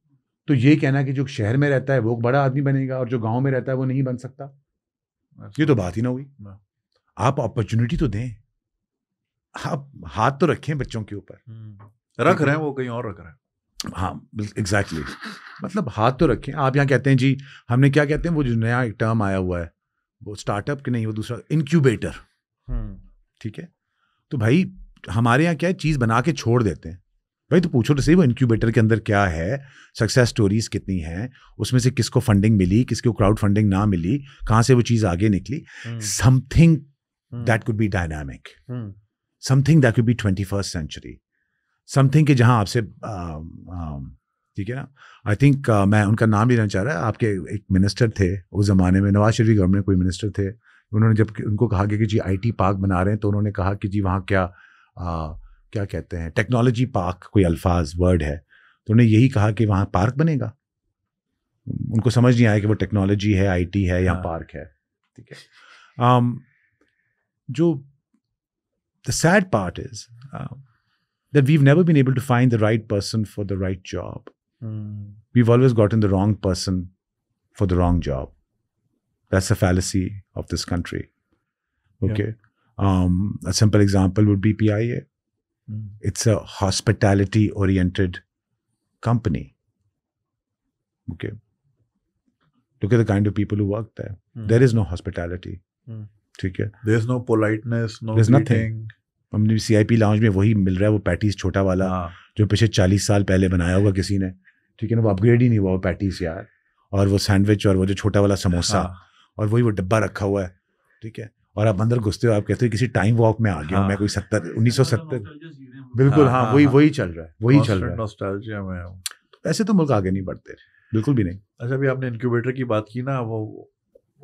तो ये कहना कि जो शहर में रहता है वो बड़ा आदमी बनेगा और जो गांव में रहता है वो नहीं बन सकता ये तो बात ही ना हुई आप अपॉर्चुनिटी तो दें आप हाथ तो रखें बच्चों के ऊपर हम्म। रख रहे हैं वो कहीं और रख रहे हैं हाँ एग्जैक्टली exactly. मतलब हाथ तो रखें आप यहाँ कहते हैं जी हमने क्या कहते हैं वो जो नया एक टर्म आया हुआ है वो स्टार्टअप के नहीं वो दूसरा इनक्यूबेटर हम्म। ठीक है तो भाई हमारे यहाँ क्या है चीज़ बना के छोड़ देते हैं भाई तो पूछो तो सही वो इंक्यूबेटर के अंदर क्या है सक्सेस स्टोरीज कितनी हैं उसमें से किसको फंडिंग मिली किसको क्राउड फंडिंग ना मिली कहाँ से वो चीज़ आगे निकली something that could be dynamic something that could be twenty first century something के जहाँ आपसे ठीक है ना आई थिंक uh, मैं उनका नाम लेना चाह रहा है आपके एक मिनिस्टर थे उस ज़माने में नवाज शरीफ गवर्नमेंट कोई मिनिस्टर थे उन्होंने जब उनको कहा गया कि जी आईटी पार्क बना रहे हैं तो उन्होंने कहा कि जी वहाँ क्या आ, क्या कहते हैं टेक्नोलॉजी पार्क कोई अल्फाज वर्ड है तो उन्होंने यही कहा कि वहाँ पार्क बनेगा उनको समझ नहीं आया कि वो टेक्नोलॉजी है आईटी है या पार्क हाँ। है ठीक है um, जो the sad part is that we never been able to find the right person for the right job we always got in the wrong person for the wrong job that's a fallacy of this country okay Um, a simple example would be PIA. Mm. It's a hospitality oriented company. Okay. Look at the kind of people who work there. Mm. There is no hospitality. Hmm. ठीक है there is no politeness no there is nothing हमने CIP lounge में वही मिल रहा है वो patties छोटा वाला हाँ. जो पिछले चालीस साल पहले बनाया हुआ किसी ने ठीक है ना वो अपग्रेड ही नहीं हुआ वो पैटीज यार और वो सैंडविच और वो जो छोटा वाला समोसा हाँ. और वही वो डब्बा रखा हुआ है ठीक है और आप अंदर घुसते हो आप कहते हो किसी टाइम वॉक में आ गया हाँ। मैं कोई हाँ। सत्तर हाँ, हाँ, उन्नीस सौ सत्तर बिल्कुल हाँ, हाँ वही वही चल रहा है वही चल रहा है तो ऐसे तो मुल्क आगे नहीं बढ़ते बिल्कुल भी नहीं अच्छा अभी आपने इंक्यूबेटर की बात की ना वो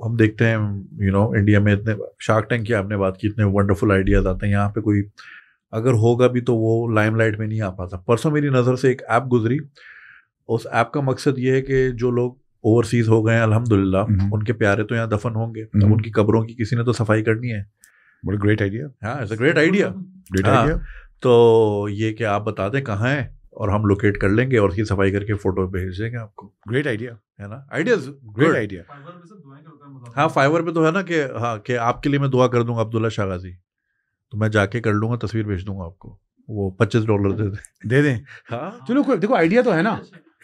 हम देखते हैं यू नो इंडिया में इतने शार्क टैंक की आपने बात की इतने वंडरफुल आइडियाज आते हैं यहाँ पे कोई अगर होगा भी तो वो लाइमलाइट में नहीं आ पाता परसों मेरी नज़र से एक ऐप गुजरी उस ऐप का मकसद ये है कि जो लोग ओवरसीज हो गए अलहमदुल्ला हम्म। उनके प्यारे तो यहाँ दफन होंगे अब हम्म। उनकी कब्रों की किसी ने तो सफाई करनी है बड़ा ग्रेट आइडिया हाँ it's a great idea great idea तो ये कि आप बता दें कहाँ है और हम लोकेट कर लेंगे और उसकी सफाई करके फोटो भेज देंगे आपको ग्रेट आइडिया है ना आइडिया ग्रेट आइडिया हाँ फाइवर पे तो है ना कि हाँ कि आपके लिए मैं दुआ कर दूंगा अब्दुल्ला शाहगाजी तो मैं जाके कर लूंगा तस्वीर भेज दूंगा आपको वो पच्चीस डॉलर दे दें दे दें हाँ चलो देखो आइडिया तो है ना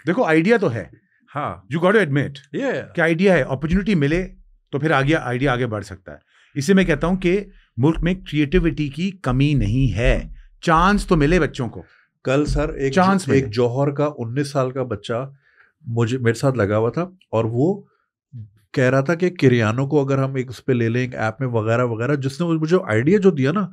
देखो आइडिया तो है हाँ यू गॉट टू एडमिट क्या आइडिया है अपॉर्चुनिटी मिले तो फिर आगे आइडिया आगे बढ़ सकता है इसे मैं कहता हूँ कि मुल्क में क्रिएटिविटी की कमी नहीं है चांस तो मिले बच्चों को कल सर एक चांस एक जौहर का उन्नीस साल का बच्चा मुझे मेरे साथ लगा हुआ था और वो कह रहा था कि किरियानों को अगर हम एक उस पर ले लें ऐप में वगैरह वगैरह जिसने मुझे आइडिया जो दिया ना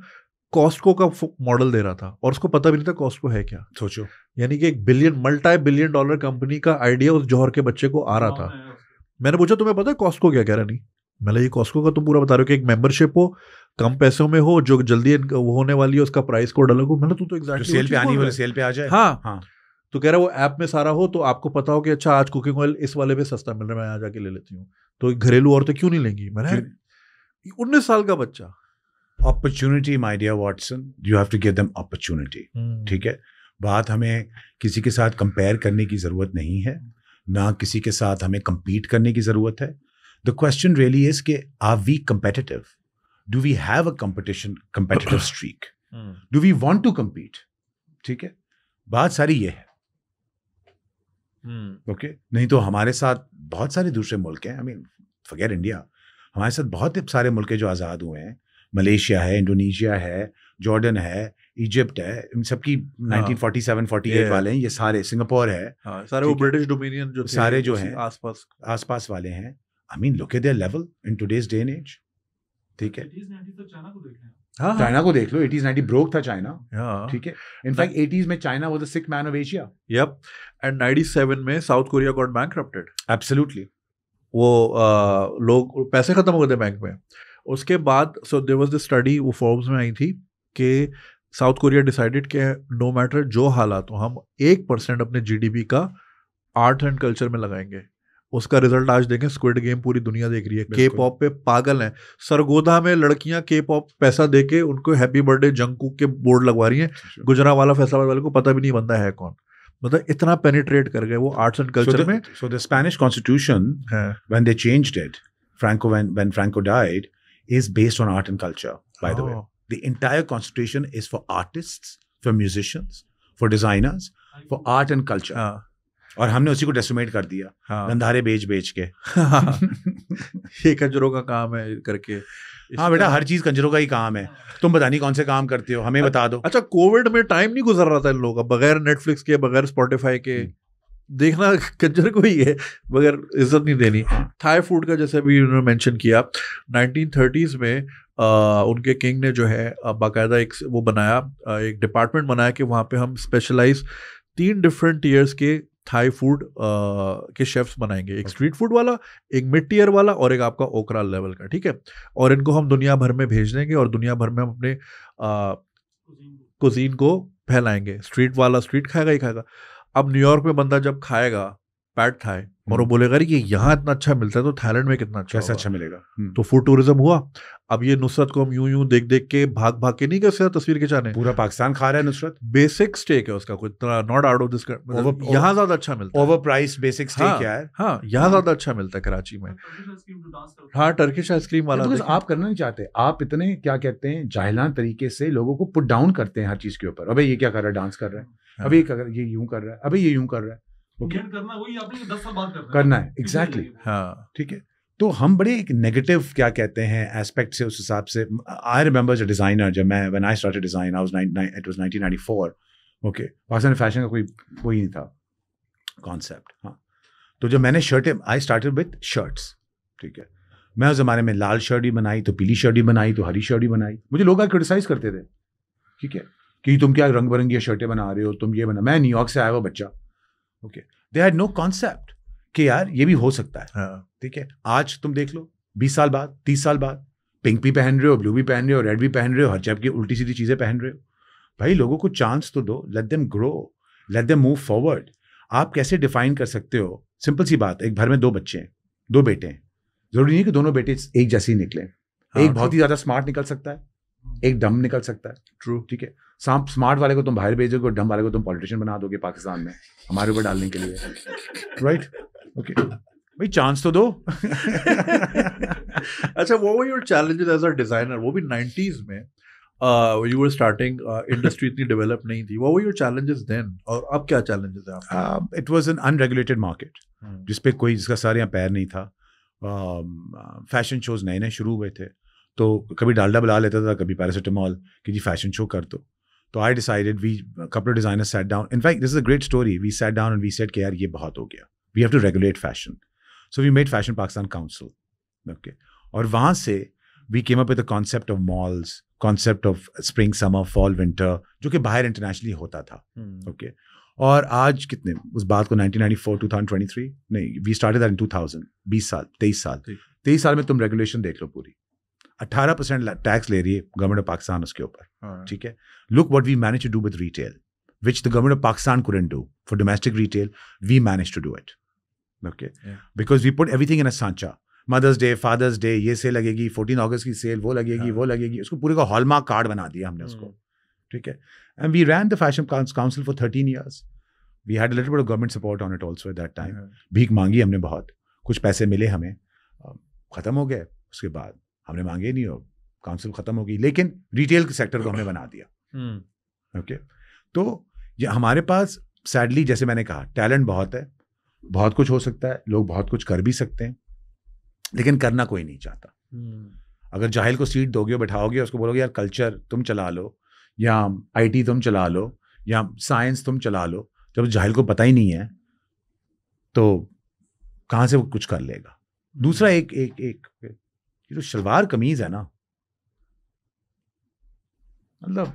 कॉस्टको का मॉडल दे रहा था और उसको पता भी नहीं था कॉस्को है क्या सोचो यानी कि एक billion multi billion dollar company का आइडिया उस जौहर के बच्चे को आ रहा था हाँ, मैंने पूछा तुम्हें पता है कॉस्टको क्या कह रहा नहीं मैंने ये कॉस्को का तुम तो पूरा बता रहे हो कि एक मेंबरशिप हो कम पैसों में हो जो जल्दी वो होने वाली है उसका प्राइस को डालोगे मैंने तू तो एग्जैक्टली सेल पे आनी वाले सेल पे आ जाए हाँ हाँ तो कह रहा है वो ऐप में सारा हो तो आपको पता हो कि अच्छा आज कुकिंग ऑयल इस वाले पे सस्ता मिल रहा है मैं आ जाके ले लेती हूँ तो घरेलू औरतें क्यों नहीं लेंगी मैंने उन्नीस साल का बच्चा opportunity my dear Watson you have to give them opportunity ठीक है बात हमें किसी के साथ कंपेयर करने की ज़रूरत नहीं है ना किसी के साथ हमें कंपीट करने की ज़रूरत है द क्वेश्चन रियली इज के are we competitive do we have a competition competitive streak do we want to compete ठीक है बात सारी ये है ओके hmm. okay? नहीं तो हमारे साथ बहुत सारे दूसरे मुल्क हैं आई मीन फगैर इंडिया हमारे साथ बहुत सारे मुल्क हैं जो आज़ाद हुए हैं मलेशिया है इंडोनेशिया है जॉर्डन है इजिप्ट है इन सबकी हाँ। नाइनटीन फोर्टी सेवन फोर्टी वाले हैं ये सारे सिंगापुर है हाँ, सारे वो ब्रिटिश डोमिनियन जो सारे जो हैं आसपास आसपास वाले हैं I mean look at their level in today's day and age ठीक है चाइना हाँ, हाँ। को देख लो एटीज नाइनटी ब्रोक था चाइना ठीक है इनफैक्ट एटीज में China was the sick man of Asia yup and ninety seven में South Korea got bank absolutely वो आ, uh, लोग पैसे खत्म हो गए थे बैंक में उसके बाद so there was the study वो फॉर्म्स में आई थी कि साउथ कोरिया डिसाइडेड के नो मैटर जो हालात हो हम एक परसेंट अपने जीडीपी का आर्ट एंड कल्चर में लगाएंगे उसका रिजल्ट आज देखें स्क्विड गेम पूरी दुनिया देख रही है के पॉप पे पागल हैं सरगोधा में लड़कियां के पॉप पैसा दे के उनको हैप्पी बर्थडे जंकू के बोर्ड लगवा रही हैं गुजरा वाला फैसला वाले को पता भी नहीं बनता है कौन मतलब इतना पेनिट्रेट कर गए वो आर्ट्स एंड कल्चर में so the Spanish constitution when they change date Franco when Franco died is based on art and culture, by oh. the way. Oh. The entire constitution is for artists, for musicians, for designers, for art and culture. Uh. और हमने उसी को डेस्टिमेट कर दिया हाँ. गंधारे बेच बेच के [laughs] ये कंजरों का काम है करके हाँ बेटा हर चीज कंजरों का ही काम है तुम बता नहीं कौन से काम करते हो हमें बता दो अच्छा कोविड में टाइम नहीं गुजर रहा था इन लोगों का बगैर नेटफ्लिक्स के बगैर स्पॉटिफाई के हम्म। देखना कंजर को ही है मगर इज्जत नहीं देनी थाई फूड का जैसे अभी उन्होंने मेंशन किया 1930s में आ, उनके किंग ने जो है बाकायदा एक वो बनाया एक डिपार्टमेंट बनाया कि वहाँ पे हम स्पेशलाइज तीन डिफरेंट ईयर्स के थाई फूड के शेफ्स बनाएंगे एक स्ट्रीट फूड वाला एक मिड टीयर वाला और एक आपका ओकरा लेवल का ठीक है और इनको हम दुनिया भर में भेज देंगे और दुनिया भर में हम अपने कुजीन को फैलाएंगे स्ट्रीट वाला स्ट्रीट खाएगा ही खाएगा अब न्यूयॉर्क में बंदा जब खाएगा पैट था और वो हम्म। बोलेगा कि यहाँ इतना अच्छा मिलता है तो थाईलैंड में कितना अच्छा कैसे अच्छा मिलेगा हम्म। तो फूड टूरिज्म हुआ अब ये नुसरत को हम यूं यूं देख देख के भाग भाग के नहीं कर सकते तस्वीर खिंचाने पूरा पाकिस्तान खा रहा है नुसरत बेसिक स्टेक है उसका इतना नॉट आउट ऑफ दिस यहाँ ज्यादा अच्छा मिलता है ओवर प्राइस बेसिक स्टेक क्या है हाँ यहाँ हाँ। ज्यादा अच्छा मिलता है कराची में हाँ टर्किश आइसक्रीम वाला आप करना नहीं चाहते आप इतने क्या कहते हैं जाहिलान तरीके से लोगों को पुट डाउन करते हैं हर चीज के ऊपर अभी ये क्या कर रहा है डांस कर रहे हैं अभी ये यूं कर रहा है अभी ये यूं कर रहा है करना है एग्जैक्टली हाँ ठीक है तो हम बड़े एक नेगेटिव क्या कहते हैं एस्पेक्ट से उस हिसाब से आई रिमेंबर डिज़ाइनर जब मैं when I started design I was it was 1994 okay Pakistan fashion का कोई कोई नहीं था कॉन्सेप्ट हाँ तो जब मैंने shirt I started with shirts ठीक है मैं उस ज़माने में लाल शर्ट ही बनाई तो पीली शर्ट ही बनाई तो हरी शर्ट ही बनाई मुझे लोग क्रिटिसाइज करते थे ठीक है कि तुम क्या रंग बिरंगी शर्टें बना रहे हो तुम ये बना मैं न्यूयॉर्क से आया हुआ बच्चा okay they had no concept कि यार ये भी हो सकता है हाँ। ठीक है आज तुम देख लो बीस साल बाद तीस साल बाद पिंक भी पहन रहे हो ब्लू भी पहन रहे हो रेड भी पहन रहे हो हर जब की उल्टी सीधी चीज़ें पहन रहे हो भाई लोगों को चांस तो दो let them grow let them move forward आप कैसे डिफाइन कर सकते हो सिंपल सी बात एक घर में दो बच्चे हैं दो बेटे हैं जरूरी नहीं कि दोनों बेटे एक जैसे ही निकले हाँ, एक बहुत ही ज़्यादा स्मार्ट निकल सकता है एक डम निकल सकता है ट्रू ठीक है सांप स्मार्ट वाले को तुम बाहर भेजोगे डम वाले को तुम पॉलिटिशियन बना दोगे पाकिस्तान में हमारे ऊपर डालने के लिए राइट ओके भाई चांस तो दो अच्छा वो were your challenges as a designer वो भी 90s में यू वर स्टार्टिंग इंडस्ट्री इतनी डेवलप नहीं थी वो वो योर चैलेंजेस देन और अब क्या चैलेंजेस हैं it was an unregulated market जिसपे कोई जिसका सारे यहाँ पैर नहीं था फैशन um, uh, शोज नए नए शुरू हुए थे तो कभी डालडा बुला लेता था कभी पैरासिटामॉल कि जी फैशन शो कर दो तो. तो आई डिसाइडेड वी कपड़े designer sat down in fact this is a great story we sat down and we sat के यार ये बहुत हो गया we have to regulate fashion so we made fashion Pakistan council okay और वहाँ से we came up with the concept of malls concept of spring summer fall winter जो कि बाहर इंटरनेशनली होता था ओके हम्म। hmm. okay? और आज कितने उस बात को 1994 2023 नहीं वी स्टार्टेड दैट इन 2000 20 साल 23 साल 23 साल में तुम रेगुलेशन देख लो पूरी अट्ठारह परसेंट टैक्स ले रही है गवर्नमेंट ऑफ पाकिस्तान उसके ऊपर हाँ। ठीक है look what we manage to do with retail which the government of Pakistan couldn't do for domestic retail we manage to do it okay because we put everything in a सांचा mother's day father's day ये sale लगेगी fourteen अगस्त की sale वो लगेगी हाँ। वो लगेगी उसको पूरे का हॉलमार्क कार्ड बना दिया हमने उसको हम्म। ठीक है and we ran the fashion council for thirteen years we had little but government support on it also at that time भीख मांगी हमने बहुत कुछ पैसे मिले हमें ख़त्म हो गए उसके बाद हमने मांगे नहीं और काउंसिल ख़त्म हो गई लेकिन रिटेल के सेक्टर को हमने बना दिया ओके हम्म। तो हमारे पास सैडली जैसे मैंने कहा टैलेंट बहुत है बहुत कुछ हो सकता है लोग बहुत कुछ कर भी सकते हैं लेकिन करना कोई नहीं चाहता हम्म। अगर जाहिल को सीट दोगे बैठाओगे उसको बोलोगे यार कल्चर तुम चला लो या आईटी तुम चला लो या साइंस तुम चला लो जब जाहिल को पता ही नहीं है तो कहाँ से वो कुछ कर लेगा दूसरा हम्म। एक एक एक ये जो तो शलवार कमीज है ना मतलब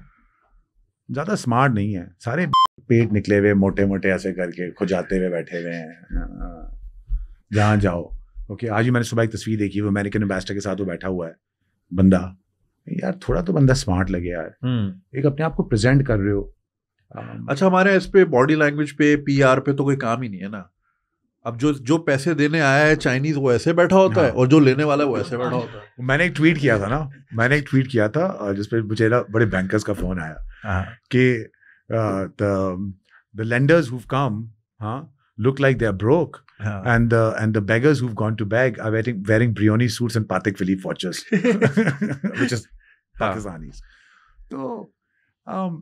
ज़्यादा स्मार्ट नहीं है सारे पेट निकले हुए मोटे मोटे ऐसे करके खुजाते हुए बैठे हुए हैं जहां जाओ ओके आज ही मैंने सुबह एक तस्वीर देखी वो अमेरिकन एम्बेसडर के साथ वो बैठा हुआ है बंदा यार थोड़ा तो बंदा स्मार्ट लगे यार हम्म। एक अपने आप को प्रेजेंट कर रहे हो अच्छा हमारे इस पे बॉडी लैंग्वेज पे पीआर पे तो कोई काम ही नहीं है ना अब जो जो पैसे देने आया है चाइनीज वो ऐसे बैठा होता हाँ। है और जो लेने वाला है वो ऐसे बैठा होता है मैंने एक ट्वीट किया था ना मैंने एक ट्वीट किया था जिसपे मुझे ना बड़े बैंकर्स का फोन आया हाँ। कि द लेंडर्स हुव कम हाँ look like they're broke. Yeah. हाँ। and the and the beggars who've gone to beg are wearing wearing Brioni suits and Patek Philippe watches, [laughs] which is हाँ। Pakistanis. तो um,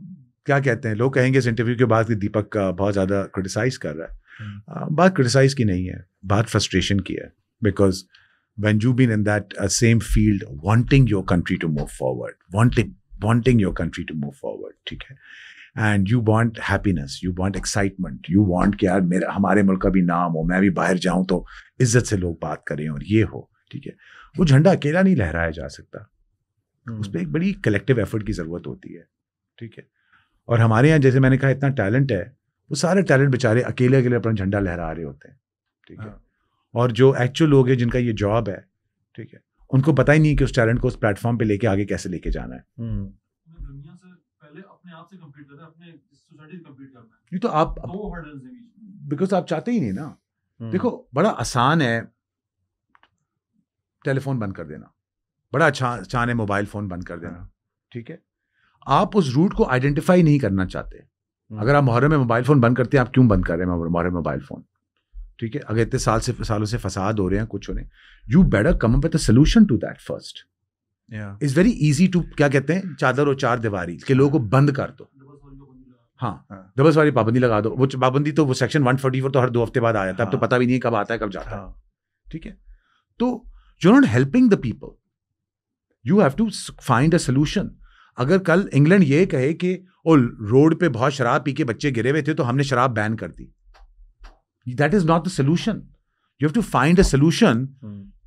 क्या कहते हैं लोग कहेंगे इस इंटरव्यू के बाद कि दीपक बहुत ज़्यादा क्रिटिसाइज कर रहा है बात क्रिटिसाइज की नहीं है बात फ्रस्ट्रेशन की है because when you been in that same field wanting your country to move forward wanting wanting your country to move forward ठीक है and you want happiness you want excitement you want कि यार मेरा हमारे मुल्क का भी नाम हो मैं भी बाहर जाऊं तो इज्जत से लोग बात करें और ये हो ठीक है वो झंडा अकेला नहीं लहराया जा सकता हम्म। उस पर एक बड़ी कलेक्टिव एफर्ट की ज़रूरत होती है ठीक है और हमारे यहाँ जैसे मैंने कहा इतना टैलेंट है वो सारे टैलेंट बेचारे अकेले अकेले अपना झंडा लहरा रहे होते हैं ठीक है और जो एक्चुअल लोग हैं जिनका ये जॉब है ठीक है उनको पता ही नहीं कि उस टैलेंट को उस प्लेटफॉर्म पे लेके आगे कैसे लेके जाना है हम्म। ये तो आप बिकॉज आप चाहते ही नहीं ना हम्म। देखो बड़ा आसान है टेलीफोन बंद कर देना बड़ा अच्छा आसान है मोबाइल फ़ोन बंद कर देना हाँ। ठीक है आप उस रूट को आइडेंटिफाई नहीं करना चाहते हम्म। अगर आप मोहर्रम में मोबाइल फ़ोन बंद करते हैं आप क्यों बंद कर रहे हैं मोहर्रम मोबाइल फ़ोन ठीक है अगर इतने साल से सालों से फसाद हो रहे हैं कुछ हो रहे हैं you better come up with solution to that first is very easy to क्या कहते हैं चादर और चार दीवारी के लोगों को बंद कर दो हाँ, हाँ। दबस वाली पाबंदी लगा दो वो पाबंदी तो वो सेक्शन वन फोर्टी फोर तो हर दो हफ्ते बाद आ जाता है अब तो हाँ। पता भी नहीं कब आता है कब जाता है हाँ। ठीक है तो you not helping the people you have to find a solution अगर कल इंग्लैंड ये कहे कि ओ रोड पे बहुत शराब पी के बच्चे गिरे हुए थे तो हमने शराब बैन कर दी that is not the solution you have to find a solution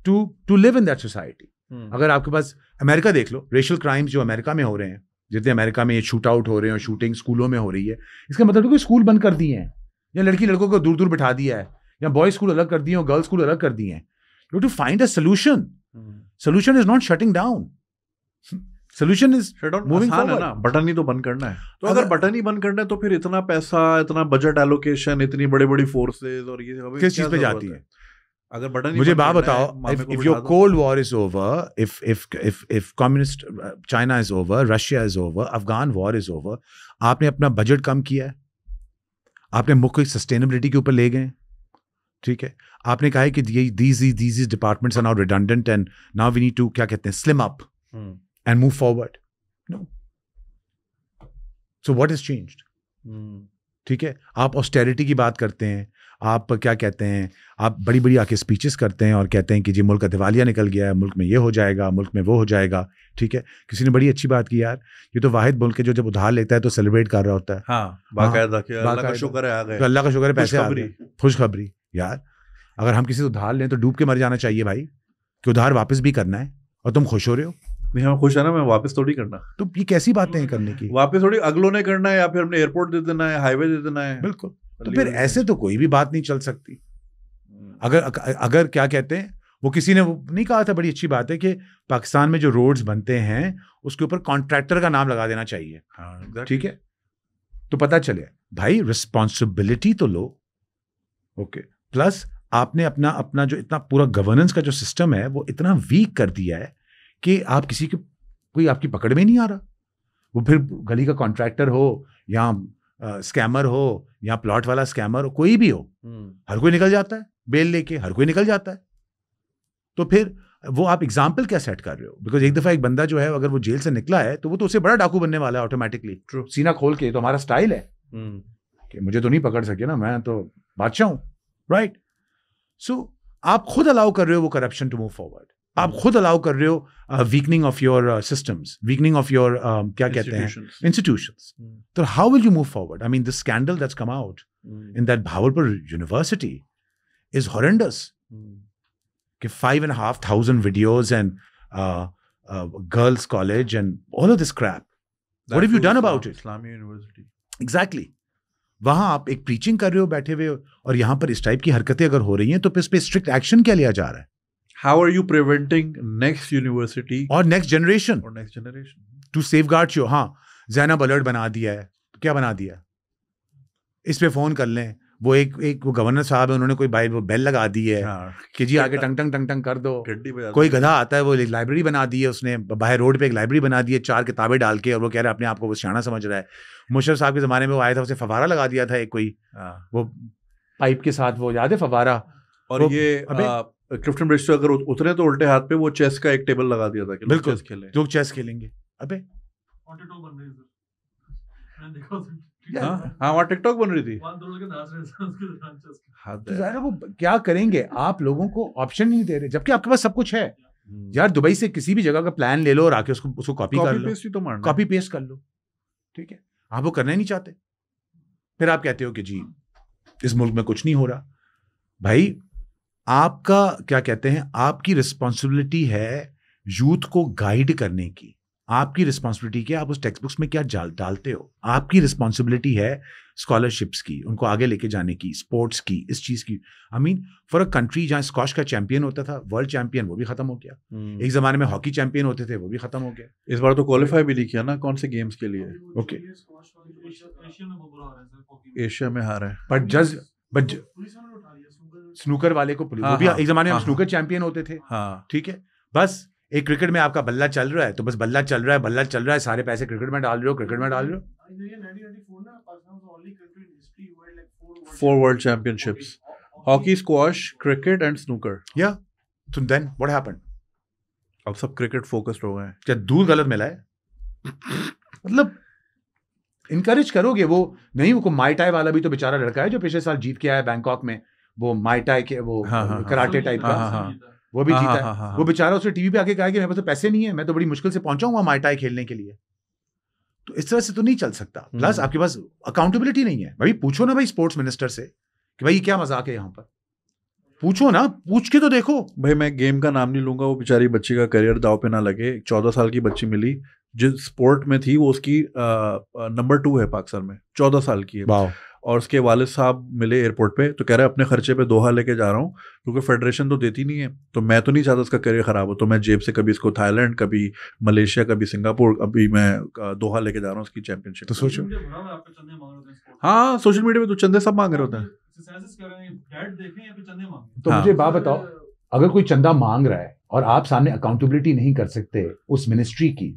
to to live in that society अगर आपके पास अमेरिका देख लो रेशल क्राइम्स जो अमेरिका में हो रहे हैं जितने अमेरिका में ये शूट आउट हो रहे हैं शूटिंग स्कूलों में हो रही है इसका मतलब कि स्कूल बंद कर दिए हैं या लड़की लड़कों को दूर दूर बिठा दिया है या बॉय स्कूल अलग कर दिए और गर्ल्स स्कूल अलग कर दिए हैं you to find a solution solution is not shutting down solution is moving है ना बटन ही तो बंद करना है तो अगर अगर बटन ही बंद करना है तो फिर इतना पैसा इतना बजट एलोकेशन इतनी बड़ी बड़ी फोर्सेज और ये किस चीज पे जाती है अगर बटन मुझे बात बताओ if your cold war is over if if if if communist China is over Russia is over Afghan war is over आपने अपना बजट कम किया है आपने मुख्य सस्टेनेबिलिटी के ऊपर ले गए ठीक है आपने कहा है कि these these departments are now redundant and now we need to क्या कहते हैं slim hmm. Up and move forward no so what is changed? Hmm. ठीक है आप ऑस्टेरिटी की बात करते हैं आप क्या कहते हैं आप बड़ी बड़ी आके स्पीचेस करते हैं और कहते हैं कि जी मुल्क का दिवालिया निकल गया है मुल्क में ये हो जाएगा मुल्क में वो हो जाएगा ठीक है किसी ने बड़ी अच्छी बात की यार ये तो वाहिद मुल्क है जो जब उधार लेता है तो सेलिब्रेट कर रहा होता है हाँ, हाँ अल्लाह का शुक्र है पैसे खुशखबरी यार अगर हम किसी से उधार लें तो डूब के मर जाना चाहिए भाई कि उधार वापस भी करना है और तुम खुश हो रहे हो नहीं हम खुश है ना मैं वापस थोड़ी करना तो ये कैसी बातें हैं करने की वापस थोड़ी अगलों ने करना है या फिर हमने एयरपोर्ट दे देना है हाईवे दे देना है बिल्कुल तो फिर ऐसे तो कोई भी बात नहीं चल सकती हम्म। अगर अगर क्या कहते हैं वो किसी ने वो नहीं कहा था बड़ी अच्छी बात है कि पाकिस्तान में जो रोड्स बनते हैं उसके ऊपर कॉन्ट्रैक्टर का नाम लगा देना चाहिए हाँ, ठीक है तो पता चले भाई रिस्पॉन्सिबिलिटी तो लो ओके प्लस आपने अपना अपना जो इतना पूरा गवर्नेंस का जो सिस्टम है वो इतना वीक कर दिया है कि आप किसी के कोई आपकी पकड़ में नहीं आ रहा वो फिर गली का कॉन्ट्रैक्टर हो या स्कैमर हो या प्लॉट वाला स्कैमर हो कोई भी हो हम्म। हर कोई निकल जाता है बेल लेके हर कोई निकल जाता है तो फिर वो आप एग्जाम्पल क्या सेट कर रहे हो बिकॉज एक दफ़ा एक बंदा जो है अगर वो जेल से निकला है तो वो तो उसे बड़ा डाकू बनने वाला है ऑटोमेटिकली सीना खोल के तो हमारा स्टाइल है हम्म। कि मुझे तो नहीं पकड़ सके ना मैं तो बादशाह हूं राइट सो आप खुद अलाउ कर रहे हो वो करप्शन टू मूव फॉरवर्ड आप खुद अलाउ कर रहे हो weakening of your systems weakening of your क्या कहते हैं इंस्टीट्यूशन hmm. तो how will you move forward I mean the scandal that's come out in that Bahawalpur university is horrendous कि five and half thousand videos and girls college and all of this crap what if you done about it Islamia university exactly वहां आप एक preaching कर रहे हो बैठे हुए और यहां पर इस टाइप की हरकतें अगर हो रही हैं तो इस पर स्ट्रिक्ट एक्शन क्या लिया जा रहा है how are you preventing next university और नेक्स्ट जनरेशन और next generation to to guard you हाँ जैनब अलर्ट बना दिया है क्या बना दिया इस पर फोन कर लें वो एक एक वो गवर्नर साहब है उन्होंने कोई बाई वो बेल लगा दी है हाँ। कि जी आगे हाँ। टंग टंग टंग टंग कर दो कोई गधा आता है वो एक लाइब्रेरी बना दी है उसने बाहर रोड पे एक लाइब्रेरी बना दी है चार किताबें डाल के और वो कह रहा है अपने आप को वो सियाना समझ रहा है मुशरफ साहब के ज़माने में वो आया था उसे फवारा लगा दिया था एक कोई हाँ। वो पाइप के साथ वो याद है फवारा और ये क्रिफ्टन ब्रिज से अगर उतरे तो उल्टे हाथ पे वो चेस का एक टेबल लगा दिया था कि बिल्कुल चेस खेले लोग चेस खेलेंगे अबे हाँ? हाँ वहाँ टिकटॉक बन रही थी हाँ तो ज़ाहिर वो क्या करेंगे आप लोगों को ऑप्शन नहीं दे रहे जबकि आपके पास सब कुछ है हम्म। यार दुबई से किसी भी जगह का प्लान ले लो और आके उसको उसको कॉपी कर लो तो कॉपी पेस्ट कर लो ठीक है आप वो करना ही नहीं चाहते फिर आप कहते हो कि जी इस मुल्क में कुछ नहीं हो रहा भाई आपका क्या कहते हैं आपकी रिस्पॉन्सिबिलिटी है यूथ को गाइड करने की आपकी रिस्पॉन्सिबिलिटी क्या आप उस टेक्स्ट बुक्स में क्या जाल डालते हो आपकी रिस्पॉन्सिबिलिटी है स्कॉलरशिप्स की उनको आगे लेके जाने की स्पोर्ट्स की इस चीज़ की I mean for a country जहाँ स्कॉश का चैंपियन होता था वर्ल्ड चैंपियन वो भी खत्म हो गया hmm. एक ज़माने में हॉकी चैंपियन होते थे वो भी खत्म हो गया इस बार तो क्वालिफाई भी नहीं किया ना कौन से गेम्स के लिए ओके एशिया में हार है बट जज बट स्नूकर वाले को पुलिस हाँ, भी हाँ, एक जमाने हाँ, में स्नूकर चैंपियन होते थे हाँ। ठीक हाँ, है बस एक क्रिकेट में आपका बल्ला चल रहा है तो बस बल्ला चल रहा है बल्ला चल रहा है सारे पैसे क्रिकेट में डाल रहे हो क्रिकेट में डाल रहे हो four world championships hockey squash cricket and snooker या तो देन व्हाट हैपेंड अब सब क्रिकेट फोकस्ड हो गए क्या दूर गलत मिला है मतलब इनकरेज करोगे वो नहीं वो माई टाई वाला भी तो बेचारा लड़का है जो पिछले साल जीत के आया बैंकॉक में वो माइटाई के वो कराटे हाँ, टाइप हाँ, हाँ। का वो भी जीता वो बेचारा उसने टीवी पे आके कहा कि मेरे पास तो पैसे नहीं है मैं तो बड़ी मुश्किल से पहुंचा हुआ माइटाई खेलने के लिए तो इस तरह से तो नहीं चल सकता प्लस हम्म। आपके पास अकाउंटेबिलिटी नहीं है भाई पूछो ना भाई स्पोर्ट्स मिनिस्टर से कि भाई क्या मजाक है यहाँ पर पूछो ना पूछ के तो देखो भाई मैं गेम का नाम नहीं लूंगा वो बेचारी बच्ची का करियर दाव पे ना लगे चौदह साल की बच्ची मिली जिस स्पोर्ट में थी वो उसकी नंबर टू है पाकिस्तान में चौदह साल की है और उसके वाल साहब मिले एयरपोर्ट पे तो कह रहे अपने खर्चे पे दोहा लेके जा रहा हूँ क्योंकि फेडरेशन तो देती नहीं है तो मैं तो नहीं चाहता उसका करियर ख़राब हो तो मैं जेब से कभी इसको थाईलैंड कभी मलेशिया कभी सिंगापुर अभी मैं दोहा लेके जा रहा हूँ उसकी चैंपियनशिप तो सोचो हाँ सोशल मीडिया पे तो चंदे सब मांग रहे होते हैं तो मुझे बात हाँ। बताओ अगर कोई चंदा मांग रहा है और आप सामने अकाउंटेबिलिटी नहीं कर सकते उस मिनिस्ट्री की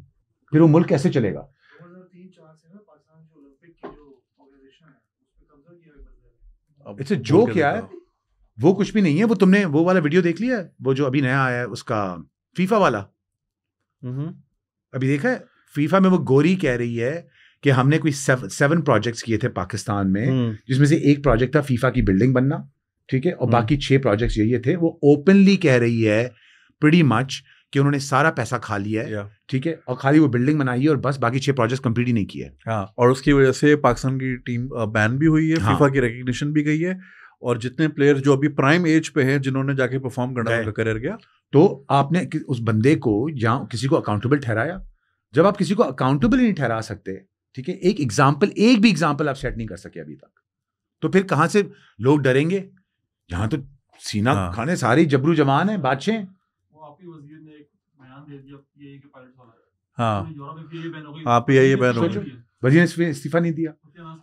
फिर वो मुल्क कैसे चलेगा इट्स अ जोक यार वो कुछ भी नहीं है वो तुमने वो वाला वीडियो देख लिया है वो जो अभी नया आया है उसका फीफा वाला हम्म। अभी देखा है फीफा में वो गोरी कह रही है कि हमने कोई सेवन प्रोजेक्ट्स किए थे पाकिस्तान में हम्म। जिसमें से एक प्रोजेक्ट था फीफा की बिल्डिंग बनना ठीक है और हम्म। बाकी छह प्रोजेक्ट्स ये थे वो ओपनली कह रही है प्रीटी मच कि उन्होंने सारा पैसा खा लिया है ठीक है और खाली वो बिल्डिंग बनाई है और बस बाकी छह प्रोजेक्ट कंप्लीट ही नहीं किए हाँ और उसकी वजह से पाकिस्तान की टीम बैन भी हुई है हाँ। फीफा की रिकग्निशन भी गई है और जितने प्लेयर जो अभी प्राइम एज पे हैं जिन्होंने जाके परफॉर्म करना उनका करियर गया तो आपने उस बंदे को या किसी को अकाउंटेबल ठहराया जब आप किसी को अकाउंटेबल नहीं ठहरा सकते ठीक है एक एग्जाम्पल एक भी एग्जाम्पल आप सेट नहीं कर सके अभी तक तो फिर कहाँ से लोग डरेंगे यहाँ तो सीना हाँ। खाने सारी जबरू जवान है बादशाह हाँ।, हाँ आप ही ये बैन हो भजिया ने इस्तीफा नहीं दिया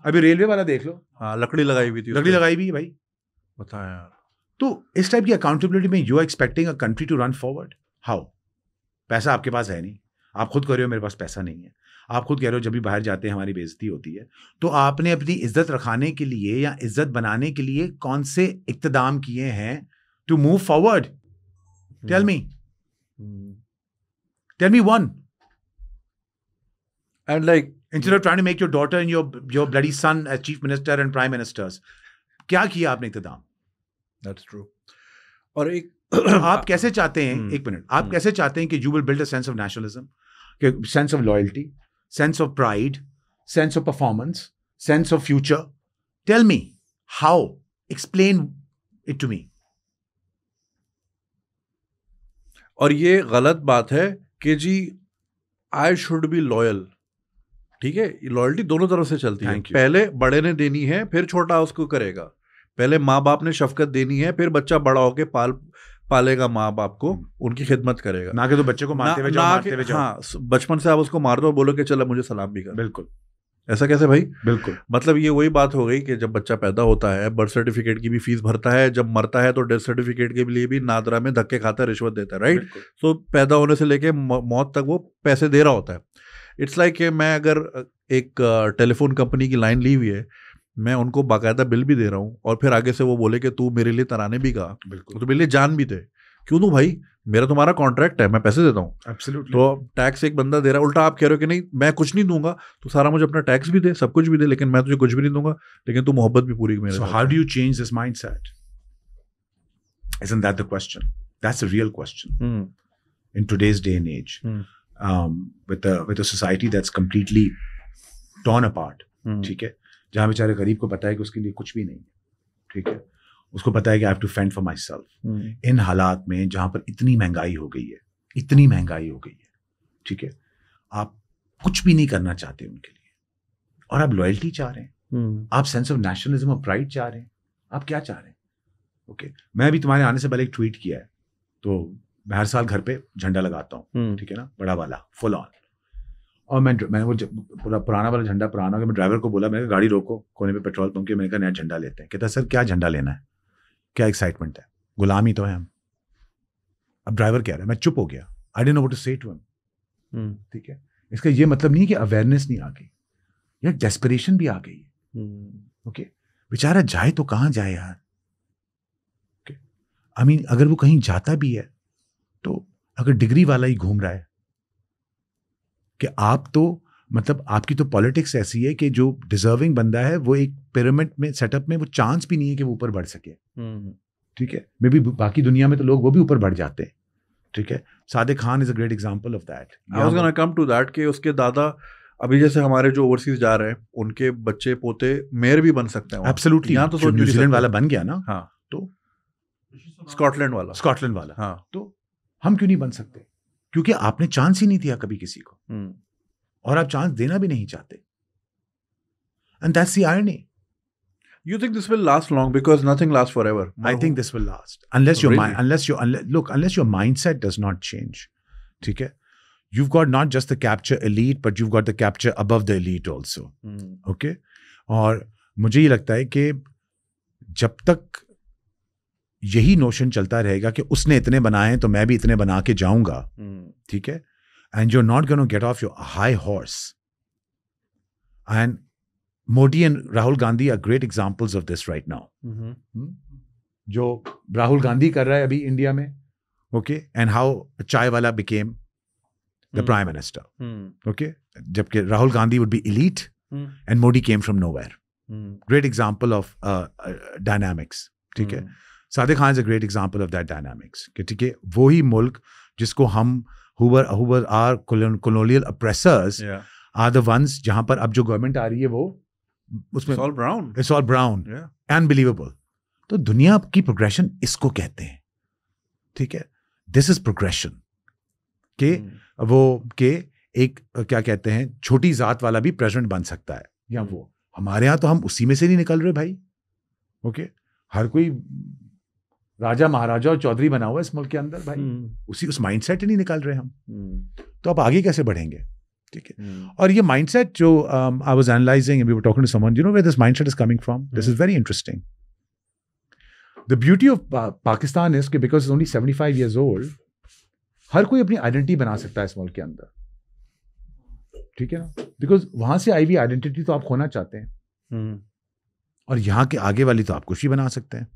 अभी रेलवे वाला देख लो हाँ लकड़ी लगाई हुई थी लकड़ी लगाई हुई है भाई बताया तो इस टाइप की अकाउंटेबिलिटी में you are expecting a country to run forward how पैसा आपके पास है नहीं आप खुद कह रहे हो मेरे पास पैसा नहीं है आप खुद कह रहे हो जब भी बाहर जाते हैं हमारी बेजती होती है तो आपने अपनी इज्जत रखाने के लिए या इज्जत बनाने के लिए कौन से इकतदाम किए हैं to move forward tell me Tell me one. And like instead of trying to make your daughter and your your bloody son as chief minister and prime ministers, क्या किया आपने इंतजाम? That's true. और एक आप कैसे चाहते हैं एक मिनट आप कैसे चाहते हैं कि you will build a sense of nationalism, sense of loyalty, sense of pride, sense of performance, sense of future. Tell me how. Explain it to me. और ये गलत बात है कि जी आई शुड बी लॉयल ठीक है लॉयल्टी दोनों तरफ से चलती है पहले बड़े ने देनी है फिर छोटा उसको करेगा पहले माँ बाप ने शफकत देनी है फिर बच्चा बड़ा होके पाल पालेगा माँ बाप को hmm. उनकी खिदमत करेगा ना कि तो बच्चे को मारते हुए जाओ मारते हुए जाओ हाँ बचपन से आप उसको मार दो बोलो कि चलो मुझे सलाम भी कर बिल्कुल ऐसा कैसे भाई बिल्कुल मतलब ये वही बात हो गई कि जब बच्चा पैदा होता है बर्थ सर्टिफिकेट की भी फीस भरता है जब मरता है तो डेथ सर्टिफिकेट के लिए भी नादरा में धक्के खाता है रिश्वत देता है राइट सो so, पैदा होने से लेके मौत तक वो पैसे दे रहा होता है इट्स लाइक like मैं अगर एक टेलीफोन कंपनी की लाइन ली हुई है मैं उनको बाकायदा बिल भी दे रहा हूँ और फिर आगे से वो बोले कि तू मेरे लिए तराने भी कहा बिल्कुल तो मेरे लिए जान भी दे क्यों दू भाई मेरा तुम्हारा कॉन्ट्रैक्ट है मैं पैसे देता हूँ तो टैक्स एक बंदा दे रहा है उल्टा आप कह रहे हो कि नहीं मैं कुछ नहीं दूंगा तो सारा मुझे अपना टैक्स भी दे सब कुछ भी दे लेकिन मैं तुझे कुछ भी नहीं दूंगा लेकिन तू मोहब्बत भी पूरी मेरे how do you change this mindset is in that question that's a real question mm. in today's day and age mm. um, with a with a society hmm. ठीक है जहां बेचारे गरीब को पता है कि उसके लिए कुछ भी नहीं है ठीक है उसको पता है कि I to fend for myself इन हालात में जहां पर इतनी महंगाई हो गई है इतनी महंगाई हो गई है ठीक है आप कुछ भी नहीं करना चाहते उनके लिए और आप लॉयल्टी चाह रहे हैं hmm. आप सेंस ऑफ नेशनलिज्म और प्राइड चाह रहे हैं आप क्या चाह रहे हैं ओके okay. मैं अभी तुम्हारे आने से पहले एक ट्वीट किया है तो मैं हर साल घर पे झंडा लगाता हूँ hmm. ठीक है ना बड़ा वाला फुल ऑन और मैं मैंने वो पूरा पुराना वाला झंडा पुराना मैं ड्राइवर को बोला मैंने गाड़ी रोको कोने पे पेट्रोल पंप के मैंने कहा नया झंडा लेते हैं कहता सर क्या झंडा लेना है क्या एक्साइटमेंट है गुलामी तो है हम अब ड्राइवर कह रहा है मैं चुप हो गया I didn't know what to say to him ठीक है इसका ये मतलब नहीं कि अवेयरनेस नहीं आ गई या डेस्परेशन भी आ गई ओके हम्म। okay? बेचारा जाए तो कहाँ जाए यार आई मीन अगर वो कहीं जाता भी है तो अगर डिग्री वाला ही घूम रहा है कि आप तो मतलब आपकी तो पॉलिटिक्स ऐसी है कि जो डिजर्विंग बंदा है वो एक पिरामिड में सेटअप में वो चांस भी नहीं है कि वो ऊपर बढ़ सके हम्म। ठीक है मे बी बाकी दुनिया में तो लोग वो भी ऊपर बढ़ जाते हैं ठीक है Sadiq Khan is a great example of that I was gonna come to that कि उसके दादा अभी जैसे हमारे जो ओवरसीज जा रहे हैं उनके बच्चे पोते मेयर भी बन सकते हैं एब्सोल्युटली यहाँ तो न्यूजीलैंड वाला बन गया ना हाँ तो स्कॉटलैंड वाला स्कॉटलैंड वाला हाँ तो हम क्यों नहीं बन सकते क्योंकि आपने चांस ही नहीं दिया कभी किसी को हम्म। और आप चांस देना भी नहीं चाहते and that's the irony you think this will last long because nothing last forever I think this will last unless your mind unless look unless your mindset does not change ठीक है you got not just the capture elite but you got the capture of the elite also okay और मुझे ये लगता है कि जब तक यही नोशन चलता रहेगा कि उसने इतने बनाए हैं तो मैं भी इतने बना के जाऊंगा hmm. ठीक है and you're not going to get off your high horse. And Modi and Rahul Gandhi are great examples of this right now. Joe mm-hmm. hmm? Rahul Gandhi Karai Abhi India okay, and how Chaiwala became the hmm. prime minister. Hmm. Okay. Jabke Rahul Gandhi would be elite and Modi came from nowhere. Great example of uh, uh, dynamics. ठीक है Sadiq Khan is a great example of that dynamics कि ठीक है वो ही who were who were our colonial oppressors yeah. are the ones par ab jo government aa rahi hai wo usme it's all brown it's all brown yeah unbelievable to duniya ki progression isko कहते हैं ठीक है this is progression के hmm. वो के एक क्या कहते हैं छोटी जात वाला भी प्रेसिडेंट बन सकता है या वो हमारे यहां तो हम उसी में से नहीं निकल रहे भाई ओके हर कोई राजा महाराजा और चौधरी बना हुआ है इस मुल्क के अंदर भाई हम्म। उसी उस माइंडसेट ही नहीं निकाल रहे हम हम्म। तो आप आगे कैसे बढ़ेंगे ठीक है हम्म। और ये माइंडसेट जो I was analysing we were talking to someone you know where this mindset is coming from this is very interesting the beauty of Pakistan is के because only seventy five years old हर कोई अपनी identity बना सकता है इस मुल्क के अंदर ठीक है ना बिकॉज वहां से आई हुई आइडेंटिटी तो आप खोना चाहते हैं और यहाँ के आगे वाली तो आप कुछ भी बना सकते हैं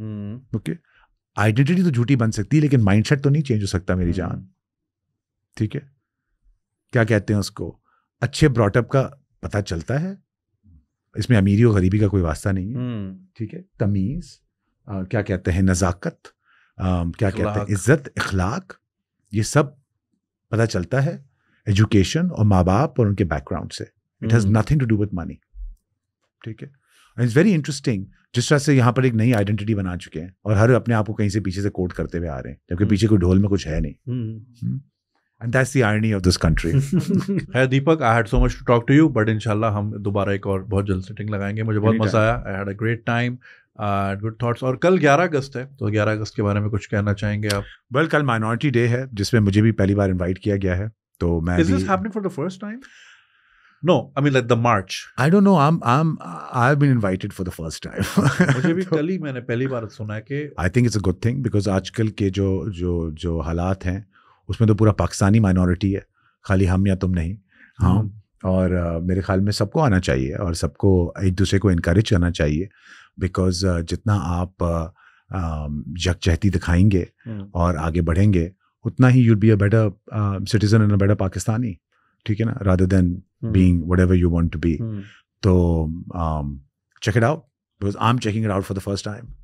ओके हम्म। आइडेंटिटी तो झूठी बन सकती है लेकिन माइंडसेट तो नहीं चेंज हो सकता मेरी जान हम्म। ठीक है क्या कहते हैं उसको अच्छे ब्रॉटअप का पता चलता है इसमें अमीरी और गरीबी का कोई वास्ता नहीं है हम्म। ठीक है तमीज़ क्या कहते हैं नज़ाकत क्या कहते हैं इज्जत इखलाक ये सब पता चलता है एजुकेशन और माँ बाप और उनके बैकग्राउंड से it has nothing to do with money ठीक है इट्स वेरी इंटरेस्टिंग जिस तरह से यहाँ पर एक नई आइडेंटिटी बना चुके हैं और हर अपने आप को कहीं से पीछे से कोट करते हुए आ रहे हैं जबकि हम्म। पीछे कोई ढोल में कुछ है नहीं and that's the irony of this country है Deepak I had so much to talk to you but इंशाल्लाह हम दोबारा एक और बहुत जल्द सेटिंग लगाएंगे मुझे बहुत मजा आया I had a great time good thoughts और कल 11 अगस्त है तो 11 अगस्त के बारे में कुछ कहना चाहेंगे आप वेल well, कल माइनॉरिटी डे है जिसमें मुझे भी पहली बार इन्वाइट किया गया है तो मैं No, I mean like the march. I don't know. I'm I'm I've been invited for the first time. [laughs] मुझे भी [laughs] तो कल ही मैंने पहली बार सुना है कि I think it's a good thing because आजकल के जो जो जो हालात हैं उसमें तो पूरा पाकिस्तानी माइनॉरिटी है खाली हम या तुम नहीं हाँ हम्म। और uh, मेरे ख्याल में सबको आना चाहिए और सबको एक दूसरे को इनक्रेज करना चाहिए बिकॉज uh, जितना आप यकजहती uh, दिखाएंगे हम्म। और आगे बढ़ेंगे उतना ही you'd be a better citizen and a better Pakistani ठीक है ना rather than mm. being whatever you want to be. Mm. So um, check it out because I'm checking it out for the first time.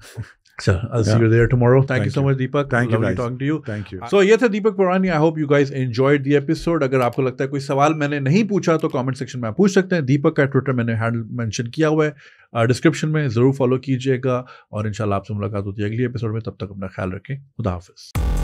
So I'll yeah. see you there tomorrow. Thank, Thank you so you. much, Deepak. Thank Lovely you. Lovely Talking to you. Thank you. So ये Deepak Purani. I hope you guys enjoyed the episode. Episode अगर आपको लगता है कोई सवाल मैंने नहीं पूछा तो कमेंट सेक्शन में आप पूछ सकते हैं दीपक का ट्विटर मैंने हैंडल मेंशन किया हुआ है डिस्क्रिप्शन में ज़रूर फॉलो कीजिएगा और इंशाल्लाह आपसे मुलाकात होती है अगली एपिसोड में तब तक अपना ख्याल रखें खुदा हाफिज़